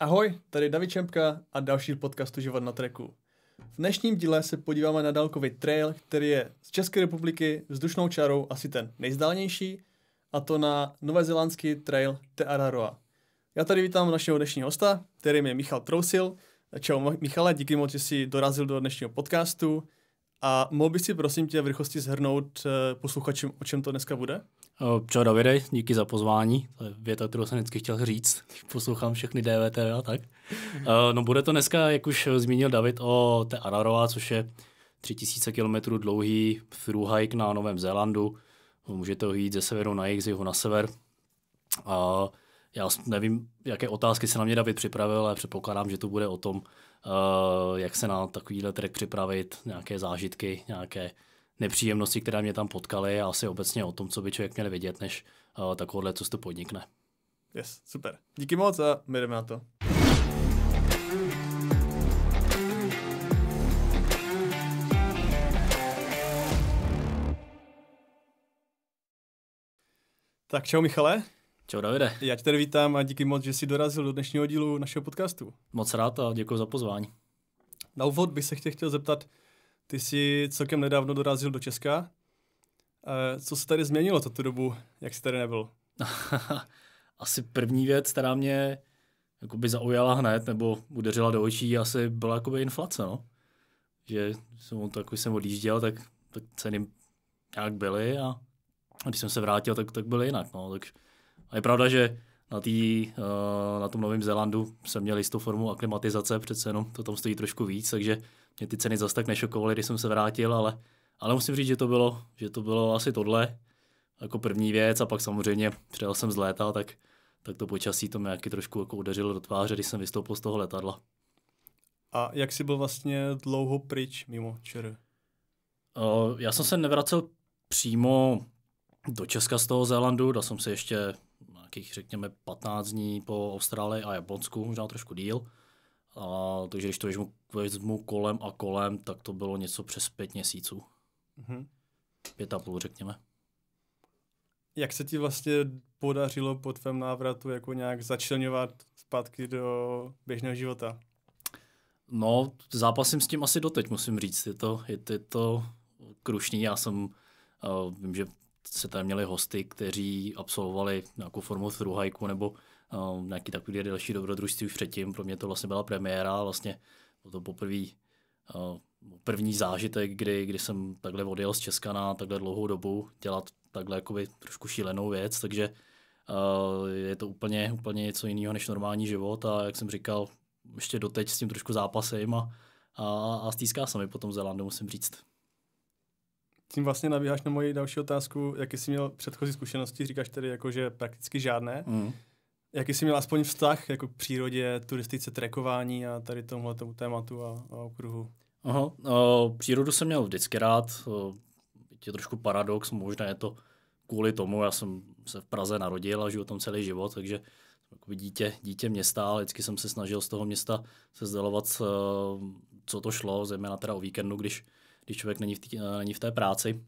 Ahoj, tady David Čempka a další podcastu Život na treku. V dnešním díle se podíváme na dálkový trail, který je z České republiky vzdušnou čarou asi ten nejzdálnější, a to na novozelandský trail Te Araroa. Já tady vítám našeho dnešního hosta, kterým je Michal Trousil. Čau Michale, díky moc, že jsi dorazil do dnešního podcastu. A mohl bys si prosím tě v rychlosti zhrnout eh, posluchačům, o čem to dneska bude? Čau eh, Davide, díky za pozvání. To je věta, kterou jsem vždycky chtěl říct. Poslouchám všechny DVTV a tak. Eh, no bude to dneska, jak už zmínil David, o té Araroa, což je 3000 km dlouhý through hike na Novém Zélandu. Můžete ho jít ze severu na jih, z jihu na sever. A eh, já nevím, jaké otázky se na mě David připravil, ale předpokládám, že to bude o tom, jak se na takovýhle trek připravit, nějaké zážitky, nějaké nepříjemnosti, které mě tam potkaly a asi obecně o tom, co by člověk měl vědět, než uh, takovouhle cestu podnikne. Yes, super. Díky moc a my jdeme na to. Tak čau Michale. Čau Davide. Já tě tady vítám a díky moc, že jsi dorazil do dnešního dílu našeho podcastu. Moc rád a děkuji za pozvání. Na úvod bych se tě chtěl zeptat, ty jsi celkem nedávno dorazil do Česka. Eh, co se tady změnilo za tu dobu, jak jsi tady nebyl? asi první věc, která mě jakoby zaujala hned, nebo udeřila do očí, asi byla jakoby inflace, no. Že jsem, to jako jsem odjížděl, tak, tak ceny nějak byly a když jsem se vrátil, tak, tak byly jinak, no. Tak, a je pravda, že na, tý, eh, na tom Novém Zélandu jsem měl jistou formu aklimatizace, přece jenom to tam stojí trošku víc, takže mě ty ceny zase tak nešokovaly, když jsem se vrátil, ale, ale musím říct, že to bylo, že to bylo asi tohle jako první věc a pak samozřejmě přijel jsem z léta, tak, tak to počasí to mě jaký trošku jako udeřilo do tváře, když jsem vystoupil z toho letadla. A jak jsi byl vlastně dlouho pryč mimo ČR? já jsem se nevracel přímo do Česka z toho Zélandu, dal jsem se ještě nějakých, řekněme, 15 dní po Austrálii a Japonsku, možná trošku díl. A, takže když to vezmu, vezmu kolem a kolem, tak to bylo něco přes pět měsíců. Mm-hmm. Pět a půl, řekněme. Jak se ti vlastně podařilo po tvém návratu jako nějak začlenovat zpátky do běžného života? No, zápasím s tím asi doteď, musím říct. Je to, je to, je to krušný. Já jsem, uh, vím, že se tam měli hosty, kteří absolvovali nějakou formu thruhajku nebo um, nějaký takový další dobrodružství už předtím. Pro mě to vlastně byla premiéra, vlastně byl to poprvý uh, první zážitek, kdy, kdy jsem takhle odjel z Česka na takhle dlouhou dobu dělat takhle jakoby trošku šílenou věc, takže uh, je to úplně, úplně něco jiného než normální život a jak jsem říkal, ještě doteď s tím trošku zápasím a, a, a stýská se mi potom Zelandu, musím říct. Tím vlastně nabíháš na moji další otázku, jaký jsi měl předchozí zkušenosti, říkáš tedy jako, že prakticky žádné. Mm. Jaký jsi měl aspoň vztah jako k přírodě, turistice, trekování a tady tomhle tématu a, a okruhu? Aha, o, přírodu jsem měl vždycky rád, o, je trošku paradox, možná je to kvůli tomu, já jsem se v Praze narodil a žiju tam celý život, takže jako dítě, dítě města, ale vždycky jsem se snažil z toho města se sdělovat, co to šlo, zejména teda o víkendu, když, když člověk není v, tý, není v té práci.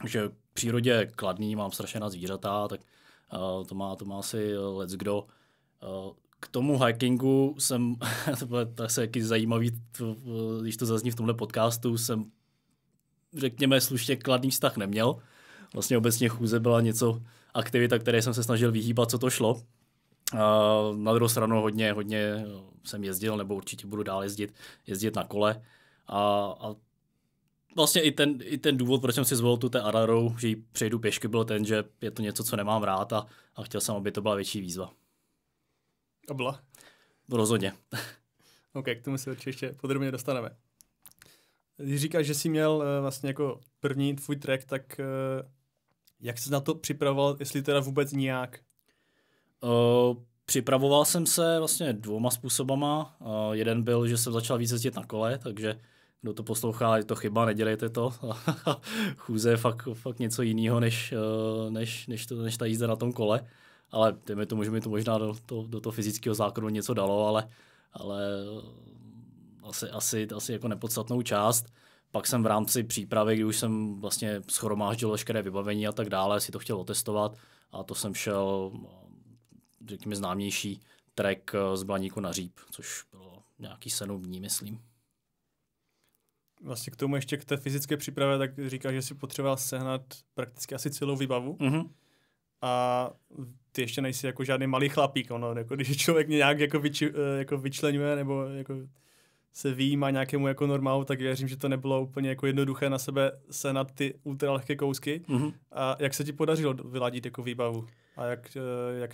Takže v přírodě kladný, mám strašně na zvířata, tak Eh, to má, to má asi eh, let's go. Eh, k tomu hikingu jsem, to bude asi jaký zajímavý, to, když to zazní v tomhle podcastu, jsem, řekněme, slušně kladný vztah neměl. Vlastně obecně chůze byla něco, aktivita, které jsem se snažil vyhýbat, co to šlo. Na druhou stranu hodně, hodně jsem jezdil, nebo určitě budu dál jezdit, jezdit na kole. A, a vlastně i ten, i ten důvod, proč jsem si zvolil tu Ararou, že ji přejdu pěšky, byl ten, že je to něco, co nemám rád a, a chtěl jsem, aby to byla větší výzva. A byla? Rozhodně. OK, k tomu se určitě ještě podrobně dostaneme. Když říkáš, že jsi měl eh, vlastně jako první tvůj track, tak eh, jak jsi na to připravoval, jestli teda vůbec nějak? Uh, připravoval jsem se vlastně dvouma způsobama. Uh, jeden byl, že jsem začal víc jezdit na kole, takže kdo to poslouchá, je to chyba, nedělejte to. Chůze je fakt, fakt něco jiného, než, eh, než, než, to, než ta jízda na tom kole. Ale dejme tomu, že mi to možná do, to, do toho fyzického zákonu něco dalo, ale, ale eh, asi, asi, asi jako nepodstatnou část. Pak jsem v rámci přípravy, kdy už jsem vlastně schromáždil veškeré vybavení a tak dále, si to chtěl otestovat a to jsem šel, řekněme, známější trek eh, z Blaníku na Říp, což bylo nějaký senovní, myslím vlastně k tomu ještě k té fyzické přípravě, tak říká, že si potřeboval sehnat prakticky asi celou výbavu. Mm-hmm. A ty ještě nejsi jako žádný malý chlapík, ono, jako když člověk nějak jako, vyč, eh, jako vyčlenuje nebo jako se výjímá nějakému jako normálu, tak věřím, že to nebylo úplně jako jednoduché na sebe sehnat ty ultralehké kousky. Mm-hmm. A jak se ti podařilo vyladit jako výbavu? A jak, eh, jak,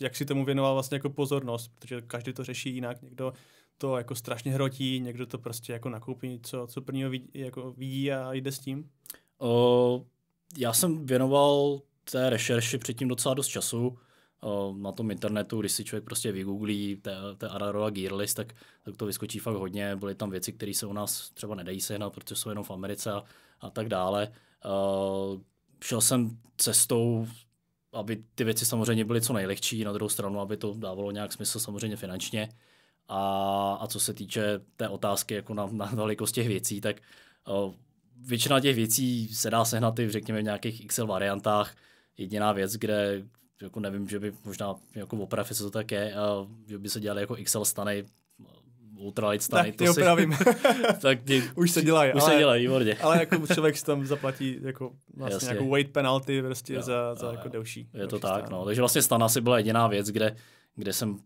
jak si tomu věnoval vlastně jako pozornost? Protože každý to řeší jinak. Někdo to jako strašně hrotí, někdo to prostě jako nakoupí, co, co prvního vidí, jako vidí a jde s tím? Uh, já jsem věnoval té rešerši předtím docela dost času uh, na tom internetu, když si člověk prostě vygooglí té, té Araroa Gear List, tak, tak to vyskočí fakt hodně. Byly tam věci, které se u nás třeba nedají sehnat, protože jsou jenom v Americe a, a tak dále. Uh, šel jsem cestou aby ty věci samozřejmě byly co nejlehčí, na druhou stranu, aby to dávalo nějak smysl samozřejmě finančně. A, a co se týče té otázky jako na, na velikost těch věcí, tak uh, většina těch věcí se dá sehnat i, řekněme, v nějakých XL variantách. Jediná věc, kde jako nevím, že by možná jako v se to tak je, a že by se dělali jako XL stany, ultralight stany. Tak, to si... opravím. tak ty, už se dělají. Už ale, se dělají, výborně. ale jako člověk si tam zaplatí jako vlastně Jasně. jako weight penalty prostě jo, za, za jo, jako delší. Je delší to tak, stán. no. Takže vlastně stana asi byla jediná věc, kde, kde jsem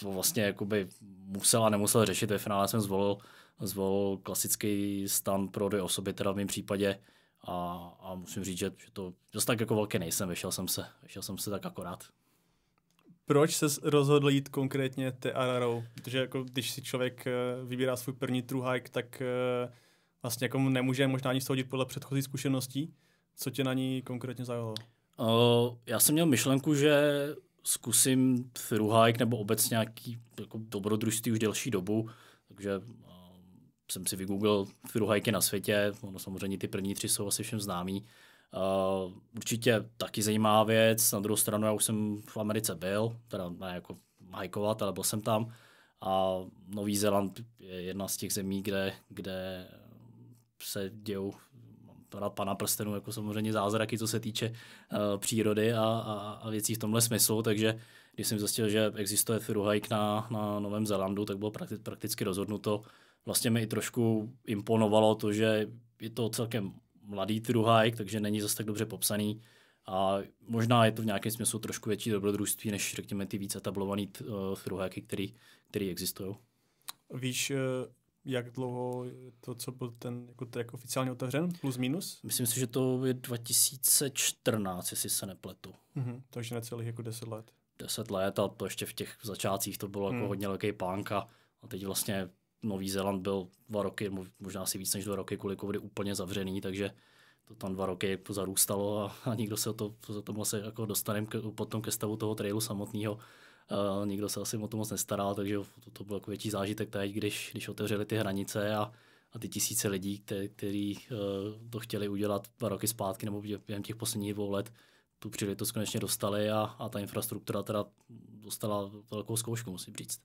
to vlastně jakoby musel a nemusel řešit. Ve finále jsem zvolil, zvolil klasický stan pro dvě osoby, teda v mém případě. A, a musím říct, že, že to zase tak jako velký nejsem, vešel jsem se, vešel jsem se tak akorát. Proč se rozhodl jít konkrétně Ararou? Protože jako, když si člověk eh, vybírá svůj první true hike, tak eh, vlastně jako nemůže možná ani soudit podle předchozí zkušeností. Co tě na ní konkrétně zajalo? Uh, eh, já jsem měl myšlenku, že zkusím thruhike nebo obecně nějaký jako dobrodružství už delší dobu, takže uh, jsem si vygooglil thruhike na světě, ono samozřejmě ty první tři jsou asi všem známý. Uh, určitě taky zajímá věc, na druhou stranu já už jsem v Americe byl, teda ne jako hajkovat, ale byl jsem tam a Nový Zéland je jedna z těch zemí, kde, kde se dějou teda pana prstenu, jako samozřejmě zázraky, co se týče uh, přírody a, a, a věcí v tomhle smyslu, takže když jsem zjistil, že existuje Firuhajk na, na Novém Zelandu, tak bylo prakti- prakticky rozhodnuto. Vlastně mi i trošku imponovalo to, že je to celkem mladý Firuhajk, takže není zase tak dobře popsaný a možná je to v nějakém smyslu trošku větší dobrodružství, než řekněme ty více tablovaný uh, eh, Firuhajky, který, který existují. Víš, eh, jak dlouho to, co byl ten jako track oficiálně otevřen, plus minus? Myslím si, že to je 2014, jestli se nepletu. Mm-hmm, takže necelých jako 10 let. 10 let a to ještě v těch začátcích to bylo mm. jako hmm. hodně velký punk a teď vlastně Nový Zéland byl dva roky, možná si víc než dva roky kvůli covidu úplně zavřený, takže to tam dva roky zarůstalo a, a nikdo se o to, za to se jako dostaneme potom ke stavu toho trailu samotného Uh, nikdo se asi o to moc nestaral, takže to, to byl jako větší zážitek teď, když, když otevřeli ty hranice a, a ty tisíce lidí, kteří uh, to chtěli udělat dva roky zpátky nebo během těch posledních dvou let, tu příležitost konečně dostali a, a ta infrastruktura teda dostala velkou zkoušku, musím říct.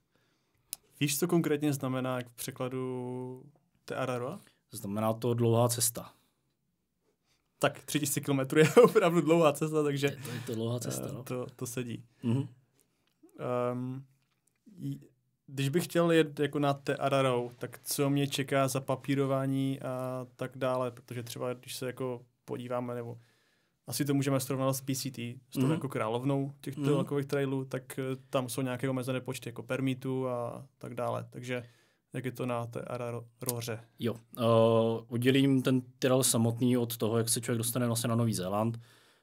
Víš, co konkrétně znamená k překladu Araroa? Znamená to dlouhá cesta. Tak, 3000 km je opravdu dlouhá cesta, takže je to, je to, dlouhá cesta, eh, no. to, to sedí. Mm-hmm. Um, když bych chtěl jet jako na te Ararou, tak co mě čeká za papírování a tak dále, protože třeba když se jako podíváme, nebo asi to můžeme srovnat s PCT, s tou mm-hmm. jako královnou těch mm-hmm. velkových trailů, tak eh, tam jsou nějaké omezené počty jako permitů a tak dále, takže jak je to na té Araroře? Jo, uh, eh, oddělím ten trail samotný od toho, jak se člověk dostane vlastně na Nový Zéland.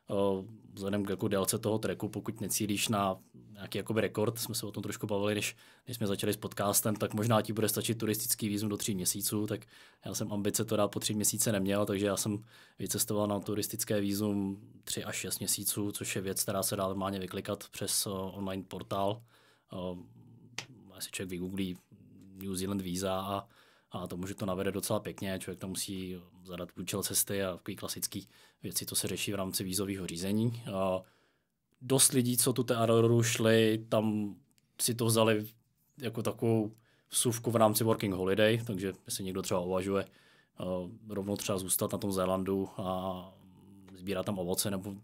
Uh, vzhledem k jako délce toho treku, pokud necílíš na nějaký jakoby rekord, jsme se o tom trošku bavili, než než jsme začali s podcastem, tak možná ti bude stačit turistický výzum do tří měsíců, tak já jsem ambice to dát po tři měsíce neměl, takže já jsem vycestoval na turistické výzum tři až šest měsíců, což je věc, která se dá normálně vyklikat přes uh, online portál. Uh, asi člověk vygooglí New Zealand víza a a tomu, že to navede docela pěkně, člověk tam musí zadat účel cesty a takový klasický věci, to se řeší v rámci vízového řízení. A dost lidí, co tu Teadoru šli, tam si to vzali jako takovou vsuvku v rámci working holiday, takže jestli někdo třeba uvažuje rovnou třeba zůstat na tom Zélandu a sbírat tam ovoce nebo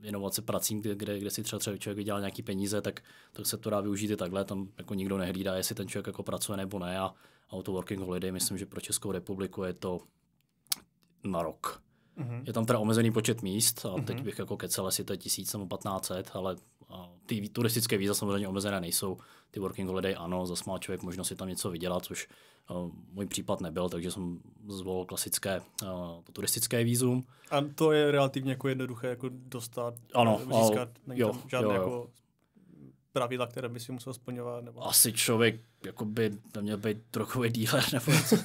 věnovat se pracím, kde, kde, kde si třeba, třeba člověk vydělá nějaký peníze, tak, tak se to dá využít i takhle, tam jako nikdo nehlídá, jestli ten člověk jako pracuje nebo ne a Auto working holiday, myslím, že pro Českou republiku je to na rok. Mm-hmm. Je tam teda omezený počet míst a mm-hmm. teď mhm. bych jako kecel, jestli to je 1000 nebo 1500, ale ty turistické víza samozřejmě omezené nejsou. Ty working holiday ano, zase má člověk možnost si tam něco vydělat, což uh, můj případ nebyl, takže jsem zvolil klasické uh, to turistické vízum. A to je relativně jako jednoduché jako dostat, ano, získat, a, jo, žádné jo, jo. jako pravidla, které by si musel splňovat? Nebo... Asi člověk jako by měl být drogový dealer nebo něco,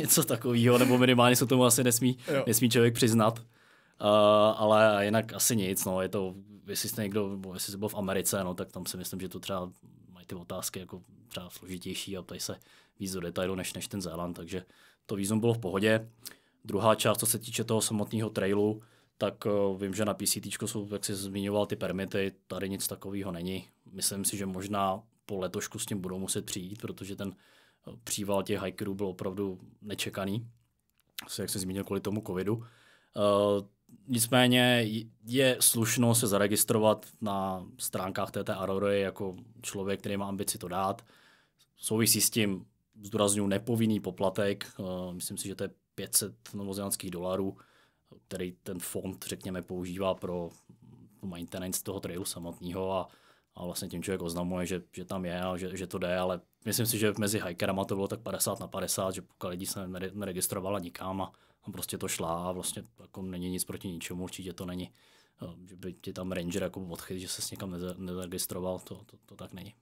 něco takového, nebo minimálně se tomu asi nesmí, jo. nesmí člověk přiznat. Uh, ale jinak asi nic, no, je to, jestli jste někdo, jestli jste byl v Americe, no, tak tam si myslím, že to třeba mají ty otázky jako třeba složitější a ptají se víc do detailu než, než ten Zéland, takže to výzum bylo v pohodě. Druhá část, co se týče toho samotného trailu, tak uh, vím, že na PCT jsou, jak jsi zmiňoval, ty permity, tady nic takového není myslím si, že možná po letošku s tím budou muset přijít, protože ten eh, příval těch hikerů byl opravdu nečekaný, jak jsem zmínil kvůli tomu covidu. Eh, nicméně je slušno se zaregistrovat na stránkách této Aurory jako člověk, který má ambici to dát. Souvisí s tím, zdůraznuju, nepovinný poplatek, eh, myslím si, že to je 500 novozelandských dolarů, který ten fond, řekněme, používá pro maintenance toho trailu samotného a a vlastně tím člověk oznamuje, že, že tam je a že, že to jde, ale myslím si, že mezi hikerama to bylo tak 50 na 50, že pokud lidi se neregistrovala nikam a prostě to šla a vlastně jako není nic proti ničemu, určitě to není, eh, že by ti tam ranger jako odchyt, že se s někam nezaregistroval, to, to, to tak není.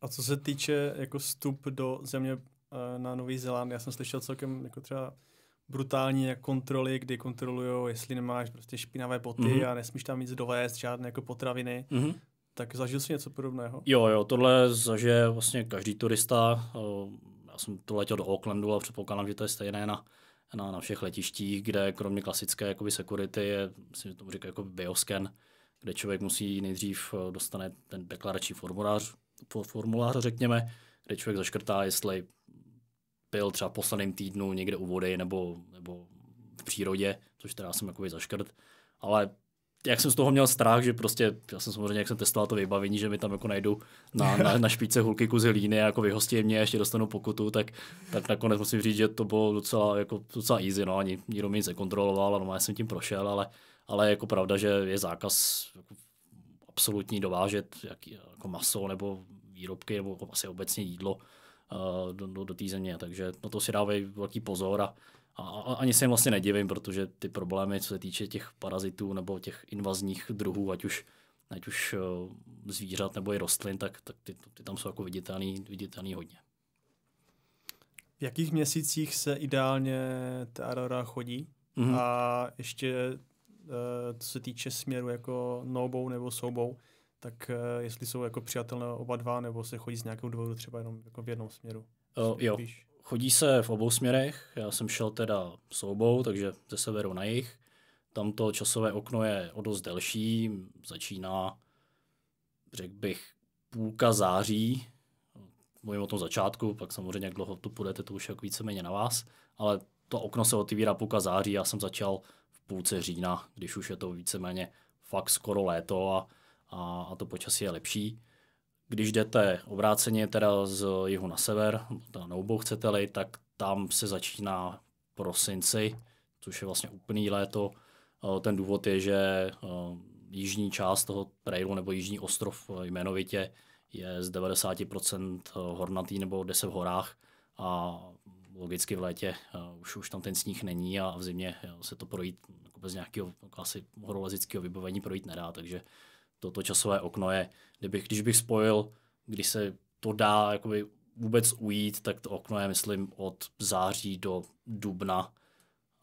A co se týče jako vstup do země eh, na Nový Zéland, já jsem slyšel celkem jako třeba brutální kontroly, kdy kontrolují, jestli nemáš prostě špinavé boty mm-hmm. a nesmíš tam nic dovést, žádné jako potraviny. Mm-hmm. Tak zažil jsi něco podobného? Jo, jo, tohle zažije vlastně každý turista. Já jsem to letěl do Aucklandu a předpokládám, že to je stejné na, na, na všech letištích, kde kromě klasické jakoby security je, myslím, že tomu říká jako bioscan, kde člověk musí nejdřív dostane ten deklarační formulář, formulář řekněme, kde člověk zaškrtá, jestli byl třeba posledním týdnu někde u vody nebo, nebo v přírodě, což teda jsem jakoby zaškrt, ale jak jsem z toho měl strach, že prostě, já jsem samozřejmě, jak jsem testoval to vybavení, že mi tam jako najdu na, na, na špičce hulky kuzy líny, a jako vyhostí mě a ještě dostanu pokutu, tak, tak nakonec musím říct, že to bylo docela, jako, docela easy, no, ani nikdo mě nic nekontroloval, no, já jsem tím prošel, ale, ale jako pravda, že je zákaz jako, absolutní dovážet jaký, jako maso nebo výrobky nebo jako asi obecně jídlo uh, do, do, do té země, takže na no to si dávají velký pozor a a ani se jim vlastně nedivím, protože ty problémy, co se týče těch parazitů nebo těch invazních druhů, ať už, ať už eh, zvířat nebo i rostlin, tak, tak ty, ty tam jsou jako viditelný, viditelný hodně. V jakých měsících se ideálně ta arora chodí? Mm-hmm. A ještě eh, co se týče směru jako nobou nebo soubou, tak eh, jestli jsou jako přijatelné oba dva, nebo se chodí z nějakou důvodu třeba jenom jako v jednom směru. Uh, jo, víš? Chodí se v obou směrech. Já jsem šel teda s obou, takže ze severu na jich. Tam to časové okno je o dost delší. Začíná, řekl bych, půlka září. Mluvím o tom začátku, pak samozřejmě, jak dlouho tu půjdete, to už je jako víceméně na vás. Ale to okno se otevírá půlka září. Já jsem začal v půlce října, když už je to víceméně fakt skoro léto a, a, a to počasí je lepší. Když jdete obráceně teda z jihu na sever, na noubou chcete-li, tak tam se začíná prosinci, což je vlastně úplný léto. Eh, ten důvod je, že eh, jižní část toho trailu nebo jižní ostrov eh, jmenovitě je z 90% hornatý nebo jde se v horách a logicky v létě už, už tam ten sníh není a v zimě se to projít jako bez nějakého jako asi horolezického vybavení projít nedá, takže toto časové okno je. Kdybych, když bych spojil, když se to dá jakoby vůbec ujít, tak to okno je, myslím, od září do dubna.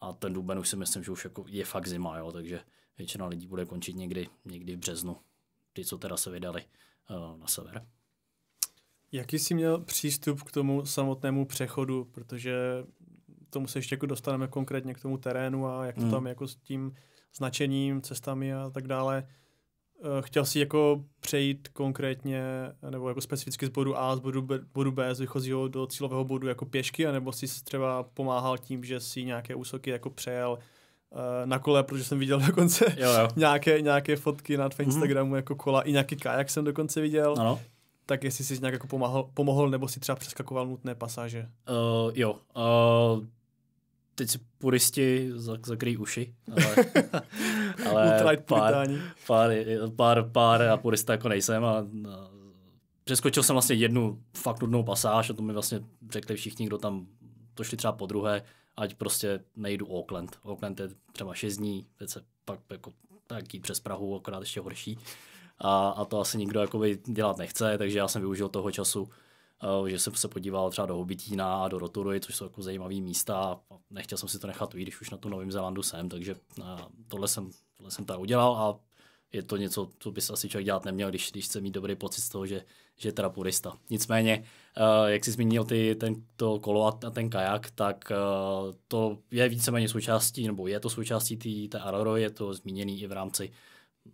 A ten duben už si myslím, že už jako je fakt zima, jo, takže většina lidí bude končit někdy, někdy v březnu. Ty, co teda se vydali uh, na sever. Jaký jsi měl přístup k tomu samotnému přechodu, protože tomu se ještě jako dostaneme konkrétně k tomu terénu a jak to hmm. tam jako s tím značením, cestami a tak dále. Eh, chtěl si jako přejít konkrétně, nebo jako specificky z bodu A, z bodu B, bodu B z vychozího do cílového bodu jako pěšky, anebo si třeba pomáhal tím, že si nějaké úsoky jako přejel eh, na kole, protože jsem viděl dokonce jo, jo. Nějaké, nějaké fotky na Instagramu mm-hmm. Instagramu jako kola, i nějaký kajak jsem dokonce viděl. Ano. Tak jestli jsi nějak jako pomáhal, pomohl, nebo si třeba přeskakoval nutné pasáže? Uh, jo, uh, teď si puristi zakryj uši, ale, ale pár, pár, pár, pár a purista jako nejsem a, a přeskočil jsem vlastně jednu fakt nudnou pasáž a to mi vlastně řekli všichni, kdo tam to šli třeba po druhé, ať prostě nejdu Auckland. Auckland je třeba 6 dní, teď se pak jako taky přes Prahu, akorát ještě horší. A, a to asi nikdo jakoby dělat nechce, takže já jsem využil toho času Eh, že jsem se podíval třeba do Hobitína a do Rotorui, což jsou jako zajímavé místa. Nechtěl jsem si to nechat ujít, když už na tu Novém Zélandu jsem, takže eh, tohle jsem, tohle jsem tady udělal a je to něco, co by se asi člověk dělat neměl, když, když chce mít dobrý pocit z toho, že, že je teda purista. Nicméně, eh, jak jsi zmínil ty, ten, to kolo a ten kajak, tak to je víceméně součástí, nebo je to součástí tý, té Aroro, je to zmíněný i v rámci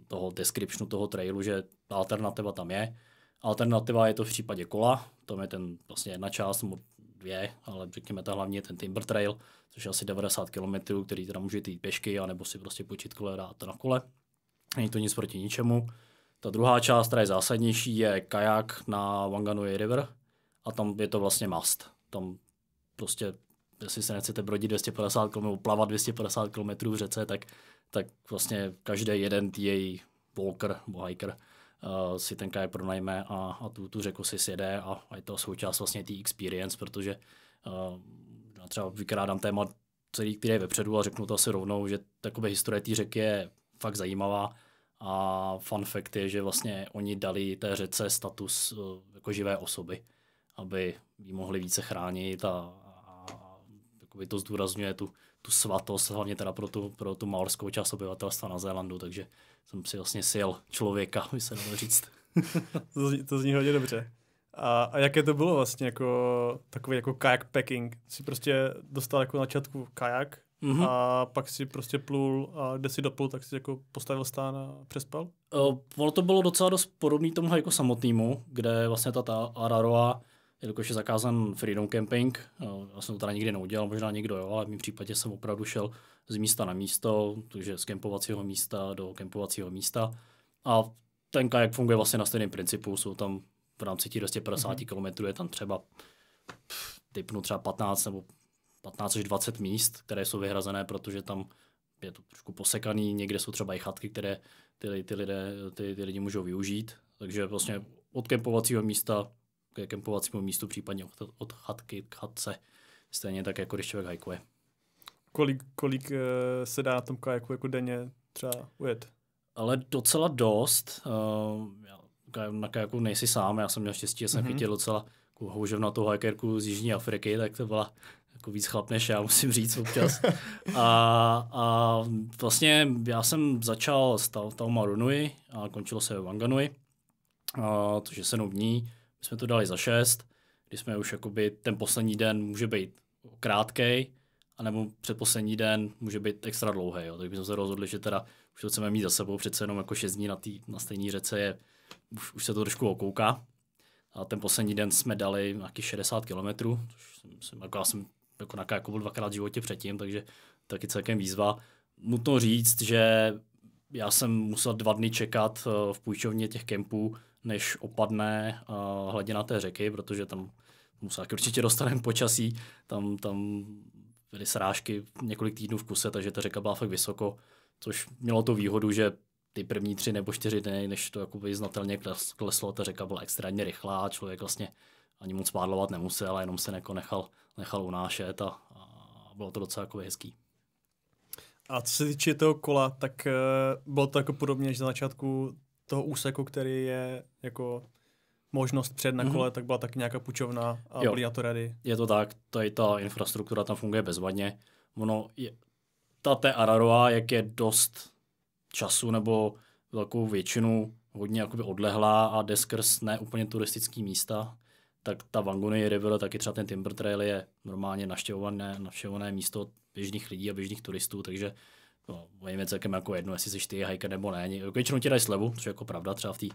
toho descriptionu toho trailu, že ta alternativa tam je. Alternativa je to v případě kola, tam je ten vlastně jedna část, nebo dvě, ale řekněme ta hlavně je ten Timber Trail, což je asi 90 km, který teda můžete jít pěšky, anebo si prostě počít kole dát na kole. Není to nic proti ničemu. Ta druhá část, která je zásadnější, je kajak na Wanganui River a tam je to vlastně must. Tam prostě, jestli se nechcete brodit 250 km, plavat 250 km v řece, tak, tak vlastně každý jeden TJ walker nebo hiker Eh, si ten kaj pronajme a, a tu, tu řeku si sjede a, a je to součást vlastně té experience, protože eh, já třeba vykrádám téma celý, který je vepředu a řeknu to asi rovnou, že takové historie té řeky je fakt zajímavá a fun fact je, že vlastně oni dali té řece status eh, jako živé osoby, aby ji mohli více chránit a, a, a to zdůrazňuje tu, tu svatost, hlavně teda pro tu, pro tu maorskou část obyvatelstva na Zélandu, takže jsem si vlastně sjel člověka, by se dalo říct. to, zní, to zní hodně dobře. A, a jaké to bylo vlastně jako takový jako kajak packing? Jsi prostě dostal jako načátku kajak mm-hmm. a pak si prostě plul a kde si doplul, tak si jako postavil stán a přespal? Uh, ono to bylo docela dost podobné tomu jako samotnému, kde vlastně ta, ta Araroa jelikož je zakázan freedom camping, eh, já jsem to teda nikdy neudělal, možná někdo jo, ale v mém případě jsem opravdu šel z místa na místo, takže z kempovacího místa do kempovacího místa a ten kajak funguje vlastně na stejném principu, jsou tam v rámci těch 250 mm-hmm. km je tam třeba typnu třeba 15 nebo 15 až 20 míst, které jsou vyhrazené, protože tam je to trošku posekaný, někde jsou třeba i chatky, které ty, ty, lidé, ty, ty lidi můžou využít, takže vlastně od kempovacího místa ke kempovacímu místu, případně od, od chatky k chatce, stejně tak jako když člověk hajkuje. Kolik, kolik eh, se dá na tom kajaku jako denně třeba ujet? Ale docela dost. Eh, na kajaku nejsi sám, já jsem měl štěstí, že jsem mm-hmm. chytil docela houževnatou hajkerku z Jižní Afriky, tak to byla jako víc chlap než já, musím říct občas. A, a vlastně já jsem začal s Taumarunui a končilo se v Anganui, eh, což je 7 dní. My jsme to dali za 6, kdy jsme už jakoby ten poslední den může být krátkej, anebo předposlední den může být extra dlouhý. Jo. Tak bychom se rozhodli, že teda už to chceme mít za sebou, přece jenom jako 6 dní na, tý, na stejné řece je, už, už se to trošku okouká. A ten poslední den jsme dali nějakých 60 km, což jsem, jsem, jako já jsem jako na jako byl dvakrát v životě předtím, takže taky celkem výzva. Nutno říct, že já jsem musel dva dny čekat eh, v půjčovně těch kempů, než opadne uh, hladina té řeky, protože tam musel taky určitě dostaneme počasí, tam, tam byly srážky několik týdnů v kuse, takže ta řeka byla fakt vysoko, což mělo tu výhodu, že ty první tři nebo čtyři dny, než to jakoby znatelně kleslo, ta řeka byla extrémně rychlá a člověk vlastně ani moc pádlovat nemusel, ale jenom se jako nechal, nechal unášet a, a bylo to docela jako hezký. A co se týče toho kola, tak uh, bylo to jako podobně, že na začátku toho úseku, který je jako možnost před na mhm. kole, mm-hmm. tak byla tak nějaká půjčovna a jo. byli na to rady. Je to tak, tady ta infrastruktura tam funguje bezvadně. Ono je, ta té Araroa, jak je dost času nebo velkou většinu hodně jakoby odlehlá a jde skrz ne úplně turistický místa, tak ta Wangoni River, taky třeba ten Timber Trail je normálně naštěvované, navštěvované místo běžných lidí a běžných turistů, takže no, oni celkem jako jedno, jestli jsi ty hiker nebo ne. Většinou ti dají slevu, což je jako pravda, třeba v té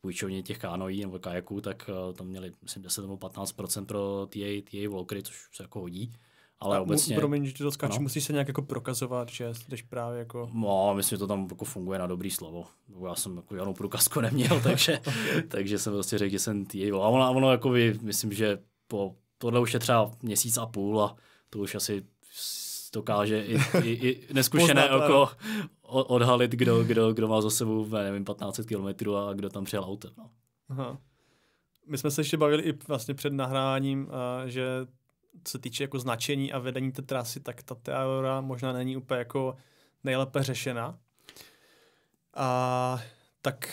půjčovně těch kánojí nebo kajaků, tak eh, tam měli, myslím, 10 nebo 15% pro TA, TA walkery, což se jako hodí. Ale obecně, mu, Promiň, že to skáču, no. musíš se nějak jako prokazovat, že jdeš právě jako... No, myslím, že to tam jako funguje na dobrý slovo. Já jsem jako žádnou průkazku neměl, takže, takže jsem prostě řekl, že jsem TA. A ono, ono jako by, myslím, že po, tohle už je třeba měsíc a půl a to už asi dokáže i, i, i neskušené Poznat, oko odhalit, kdo, kdo, kdo má za sebou, nevím, 15 km a kdo tam přijel autem. No. Aha. My jsme se ještě bavili i vlastně před nahráním, že co se týče jako značení a vedení té trasy, tak ta teora možná není úplně jako nejlépe řešena. A tak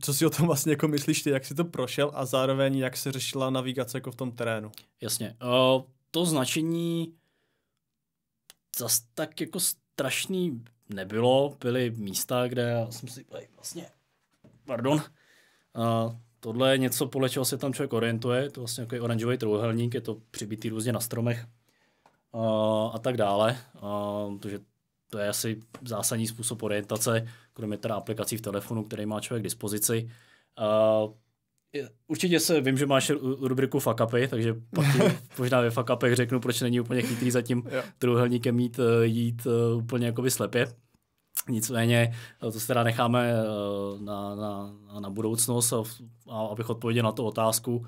co si o tom vlastně jako myslíš ty, jak si to prošel a zároveň jak se řešila navigace jako v tom terénu? Jasně, uh, to značení zas tak jako strašný nebylo. Byly místa, kde já jsem si tady vlastně, pardon, uh, tohle je něco, podle čeho se tam člověk orientuje. To je vlastně jako oranžový trouhelník, je to přibitý různě na stromech uh, a tak dále. Uh, protože to je asi zásadní způsob orientace, kromě teda aplikací v telefonu, který má člověk k dispozici. Uh, Určitě se, vím, že máš rubriku fakapy, takže pak možná ve fakapech řeknu, proč není úplně chytrý za tím trojuhelníkem eh, jít, jít eh, úplně jakoby slepě. Nicméně eh, to se teda necháme na, na, na budoucnost a, a abych odpověděl na tu otázku.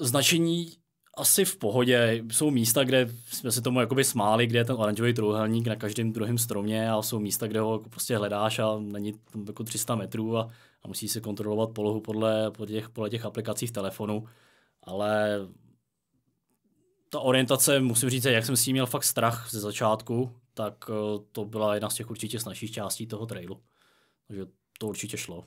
Značení asi v pohodě. Jsou místa, kde jsme si tomu jakoby smáli, kde je ten oranžový trouhelník na každém druhém stromě a jsou místa, kde ho jako prostě hledáš a není tam jako 300 metrů a, a musíš se kontrolovat polohu podle, podle, těch, podle těch aplikací v telefonu. Ale ta orientace, musím říct, jak jsem s tím měl fakt strach ze začátku, tak eh, to byla jedna z těch určitě snažších částí toho trailu. Takže to určitě šlo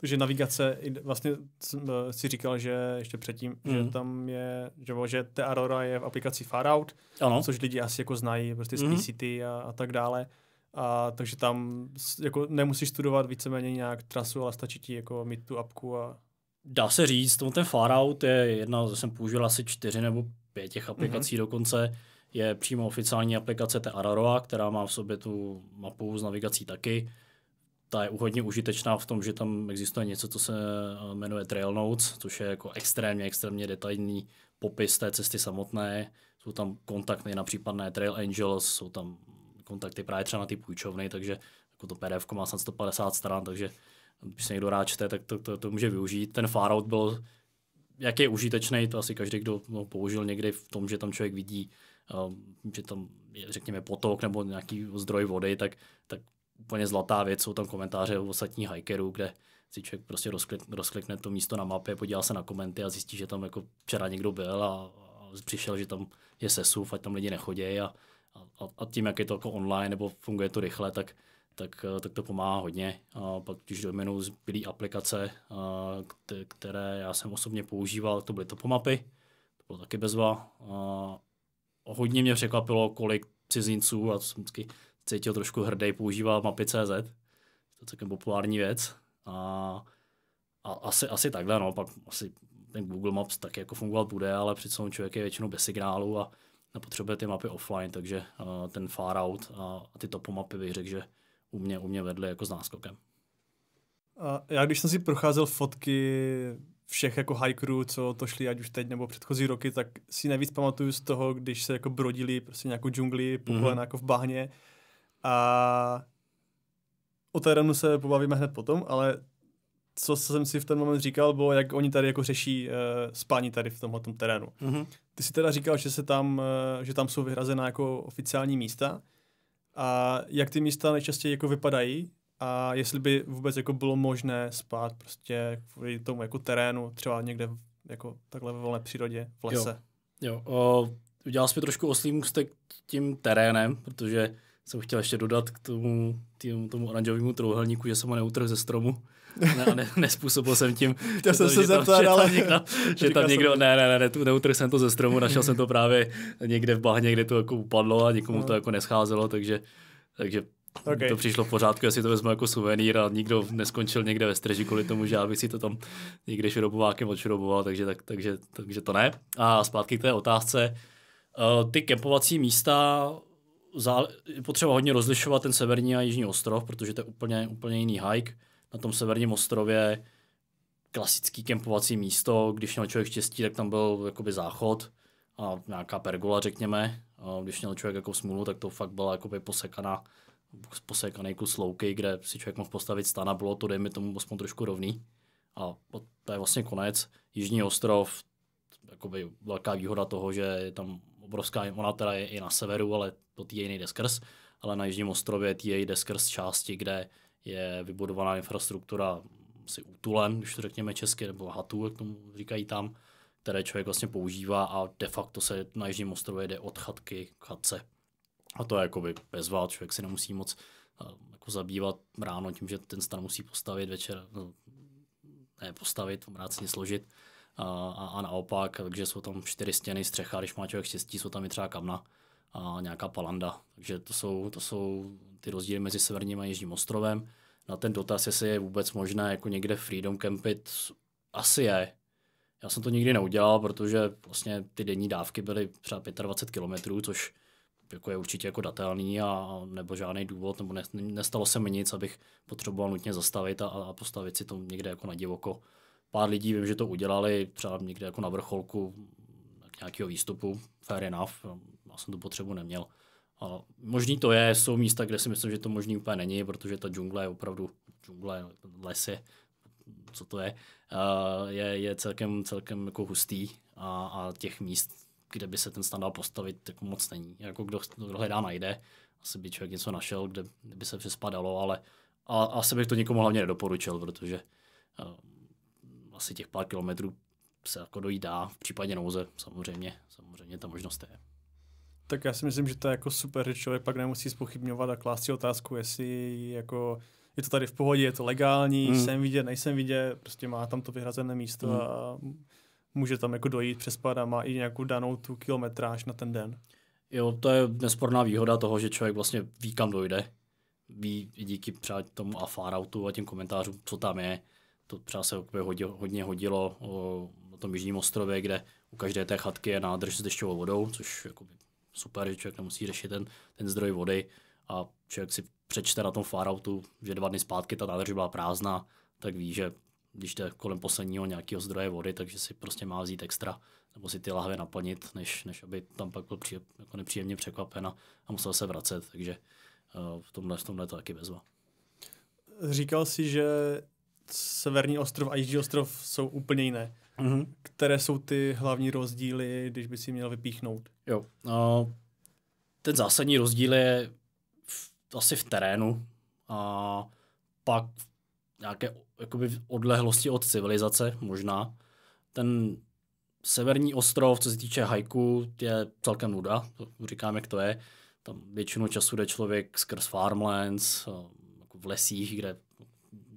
takže navigace, vlastně eh, si říkal, že ještě předtím, mm. že mhm. tam je, že, že ta Aurora je v aplikaci Farout, ano. což lidi asi jako znají, prostě z mm. PCT a, a tak dále. A takže tam jako nemusíš studovat víceméně nějak trasu, ale stačí ti jako mít tu apku a... Dá se říct, no, ten Farout je jedna, jsem použil asi čtyři nebo pět těch aplikací mm dokonce, je přímo oficiální aplikace té Araroa, která má v sobě tu mapu s navigací taky ta je hodně užitečná v tom, že tam existuje něco, co se eh, jmenuje Trail Notes, což je jako extrémně, extrémně detailní popis té cesty samotné. Jsou tam kontakty na případné Trail Angels, jsou tam kontakty právě třeba na ty půjčovny, takže jako to PDF má snad 150 stran, takže když se někdo ráčte, tak to, to, to může využít. Ten out byl, jak je užitečný, to asi každý, kdo ho no, použil někdy v tom, že tam člověk vidí, eh, že tam je, řekněme, potok nebo nějaký zdroj vody, tak úplně zlatá věc, jsou tam komentáře u ostatních hikerů, kde si člověk prostě rozklik, rozklikne to místo na mapě, podívá se na komenty a zjistí, že tam jako včera někdo byl a, a přišel, že tam je sesuv, ať tam lidi nechodí a, a, a tím, jak je to jako online nebo funguje to rychle, tak, tak, tak to pomáhá hodně. A pak když dominu zbylý aplikace, které já jsem osobně používal, to byly topomapy, to bylo taky bezva. A hodně mě překvapilo, kolik cizinců, a to jsem vždycky cítil trošku hrdý, používal mapy CZ, to je celkem populární věc. A, a asi, asi takhle, no, pak asi ten Google Maps tak jako fungovat bude, ale přece on člověk je většinou bez signálu a nepotřebuje ty mapy offline, takže uh, ten far out a, a ty mapy bych řekl, že u mě, u mě vedly jako s náskokem. A já když jsem si procházel fotky všech jako hikerů, co to šli, ať už teď nebo předchozí roky, tak si nejvíc pamatuju z toho, když se jako brodili prostě nějakou džungli, mm-hmm. jako v bahně a o ranu se pobavíme hned potom, ale co jsem si v ten moment říkal, bylo, jak oni tady jako řeší uh, spání tady v tomhle terénu. Mm-hmm. Ty si teda říkal, že, se tam, uh, že tam jsou vyhrazená jako oficiální místa a jak ty místa nejčastěji jako vypadají a jestli by vůbec jako bylo možné spát prostě kvůli tomu jako terénu, třeba někde jako takhle ve volné přírodě, v lese. Jo, jo. O, udělal jsi mi trošku oslý můstek tím terénem, protože jsem chtěl ještě dodat k tomu, tím tomu oranžovému trouhelníku, že jsem ho neutrhl ze stromu. Ne, ne, nespůsobil jsem tím, že, jsem tam, se že, zeptat, tam, že, tam někdo, že tam někdo, ne, ne, ne, neutrhl jsem to ze stromu, našel jsem to právě někde v bahně, kde to jako upadlo a nikomu to no. jako nescházelo, takže, takže Okay. To přišlo v pořádku, já si to vezmu jako suvenýr a nikdo neskončil někde ve streži kvůli tomu, že já bych si to tam někde šrobovákem odšroboval, takže, tak, takže, takže to ne. A zpátky k té otázce. Uh, ty kempovací místa je potřeba hodně rozlišovat ten severní a jižní ostrov, protože to je úplně, úplně jiný hike. Na tom severním ostrově klasický kempovací místo, když měl člověk štěstí, tak tam byl jakoby záchod a nějaká pergola, řekněme. A když měl člověk jako smůlu, tak to fakt byla jakoby posekaná, posekaný kus louky, kde si člověk mohl postavit stan a bylo to, dejme tomu, aspoň trošku rovný. A to je vlastně konec. Jižní ostrov, jakoby velká výhoda toho, že je tam obrovská, ona teda je i na severu, ale do TA nejde skrz, ale na Jižním ostrově TA jde skrz části, kde je vybudovaná infrastruktura si útulem, když to řekněme česky, nebo hatu, jak tomu říkají tam, které člověk vlastně používá a de facto se na Jižním ostrově jde od chatky k chatce. A to je jakoby bezvá, člověk si nemusí moc jako zabývat ráno tím, že ten stan musí postavit večer, no, ne postavit, mrácně složit a, a, a naopak, takže jsou tam čtyři stěny, střecha, když má člověk štěstí, jsou tam i třeba kamna, a nějaká Palanda. Takže to jsou, to jsou ty rozdíly mezi Severním a Jižním ostrovem. Na ten dotaz, jestli je vůbec možné jako někde freedom campit, asi je. Já jsem to nikdy neudělal, protože vlastně ty denní dávky byly třeba 25 km, což jako je určitě jako datelný a nebo žádný důvod, nebo ne, nestalo se mi nic, abych potřeboval nutně zastavit a, a postavit si to někde jako na divoko. Pár lidí vím, že to udělali třeba někde jako na vrcholku nějakého výstupu, fair enough, já jsem tu potřebu neměl. A možný to je, jsou místa, kde si myslím, že to možný úplně není, protože ta džungle je opravdu, džungle, lesy, co to je, je, je celkem, celkem jako hustý a, a těch míst, kde by se ten standard postavit, jako moc není. Jako kdo, kdo hledá, najde. Asi by člověk něco našel, kde by se přespadalo, ale a, asi bych to nikomu hlavně nedoporučil, protože a, asi těch pár kilometrů se jako dojít dá, v případě nouze samozřejmě, samozřejmě ta možnost je. Tak já si myslím, že to je jako super, že člověk pak nemusí spochybňovat a klást si otázku, jestli jako je to tady v pohodě, je to legální, mm. jsem vidět, nejsem vidět, prostě má tam to vyhrazené místo mm. a může tam jako dojít, přespat a má i nějakou danou tu kilometráž na ten den. Jo, to je nesporná výhoda toho, že člověk vlastně ví, kam dojde. Ví i díky třeba tomu a faroutu a těm komentářům, co tam je. To třeba se hodně, hodně hodilo o, na tom Jižním ostrově, kde u každé té chatky je nádrž s dešťovou vodou, což jako by super, že člověk nemusí řešit ten, ten zdroj vody a člověk si přečte na tom faroutu, že dva dny zpátky ta nádrž byla prázdná, tak ví, že když jde kolem posledního nějakého zdroje vody, takže si prostě má vzít extra nebo si ty lahve naplnit, než, než aby tam pak byl pří, jako nepříjemně překvapen a, musel se vracet, takže uh, v tomhle, v tomhle to taky bezva. Říkal si, že severní ostrov a jižní ostrov jsou úplně jiné. Mm-hmm. Které jsou ty hlavní rozdíly, když by si měl vypíchnout? Jo, no, ten zásadní rozdíl je v, asi v terénu a pak nějaké jakoby odlehlosti od civilizace možná. Ten severní ostrov, co se týče hajku, je celkem nuda, to říkám, jak to je. Tam většinu času jde člověk skrz farmlands, jako v lesích, kde no,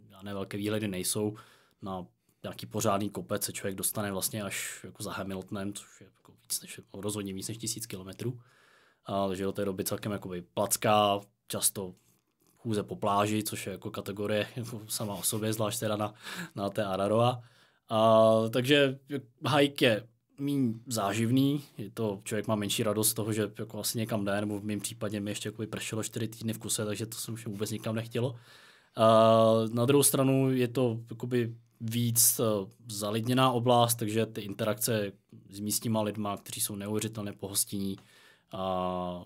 žádné velké výhledy nejsou, na nějaký pořádný kopec se člověk dostane vlastně až jako za Hamiltonem, což je jako víc než, no, rozhodně víc než tisíc kilometrů. Takže do té doby celkem jakoby placká, často chůze po pláži, což je jako kategorie jako sama o sobě, zvlášť teda na, na té Araroa. A, takže hike je méně záživný, je to, člověk má menší radost z toho, že jako asi někam jde, nebo v mém případě mi ještě jako pršelo čtyři týdny v kuse, takže to jsem už vůbec nikam nechtělo. A, na druhou stranu je to jakoby víc eh, zalidněná oblast, takže ty interakce s místníma lidma, kteří jsou neuvěřitelně pohostinní, a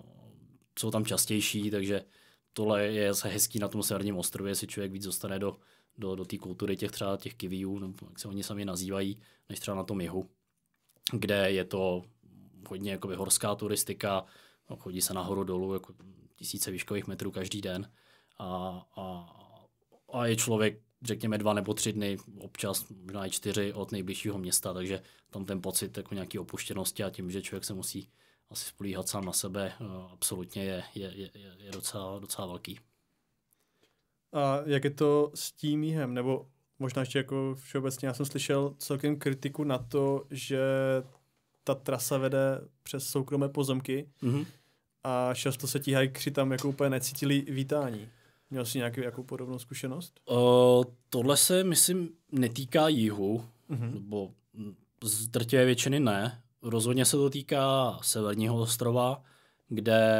jsou tam častější, takže tohle je zase hezký na tom severním ostrově, si člověk víc dostane do, do, do té kultury těch třeba těch kivíů, nebo jak se oni sami nazývají, než třeba na tom jihu, kde je to hodně jakoby horská turistika, chodí se nahoru dolů jako tisíce výškových metrů každý den a, a, a je člověk řekněme dva nebo tři dny, občas možná i čtyři od nejbližšího města, takže tam ten pocit jako nějaký opuštěnosti a tím, že člověk se musí asi spolíhat sám na sebe, eh, absolutně je, je, je, je docela, docela velký. A jak je to s tím jihem, nebo možná ještě jako všeobecně, já jsem slyšel celkem kritiku na to, že ta trasa vede přes soukromé pozemky mm-hmm. a často se ti hajkři tam jako úplně necítili vítání. Měl jsi nějakou jako podobnou zkušenost? Uh, tohle se, myslím, netýká jihu, uh-huh. nebo z drtivé většiny ne. Rozhodně se to týká severního ostrova, kde,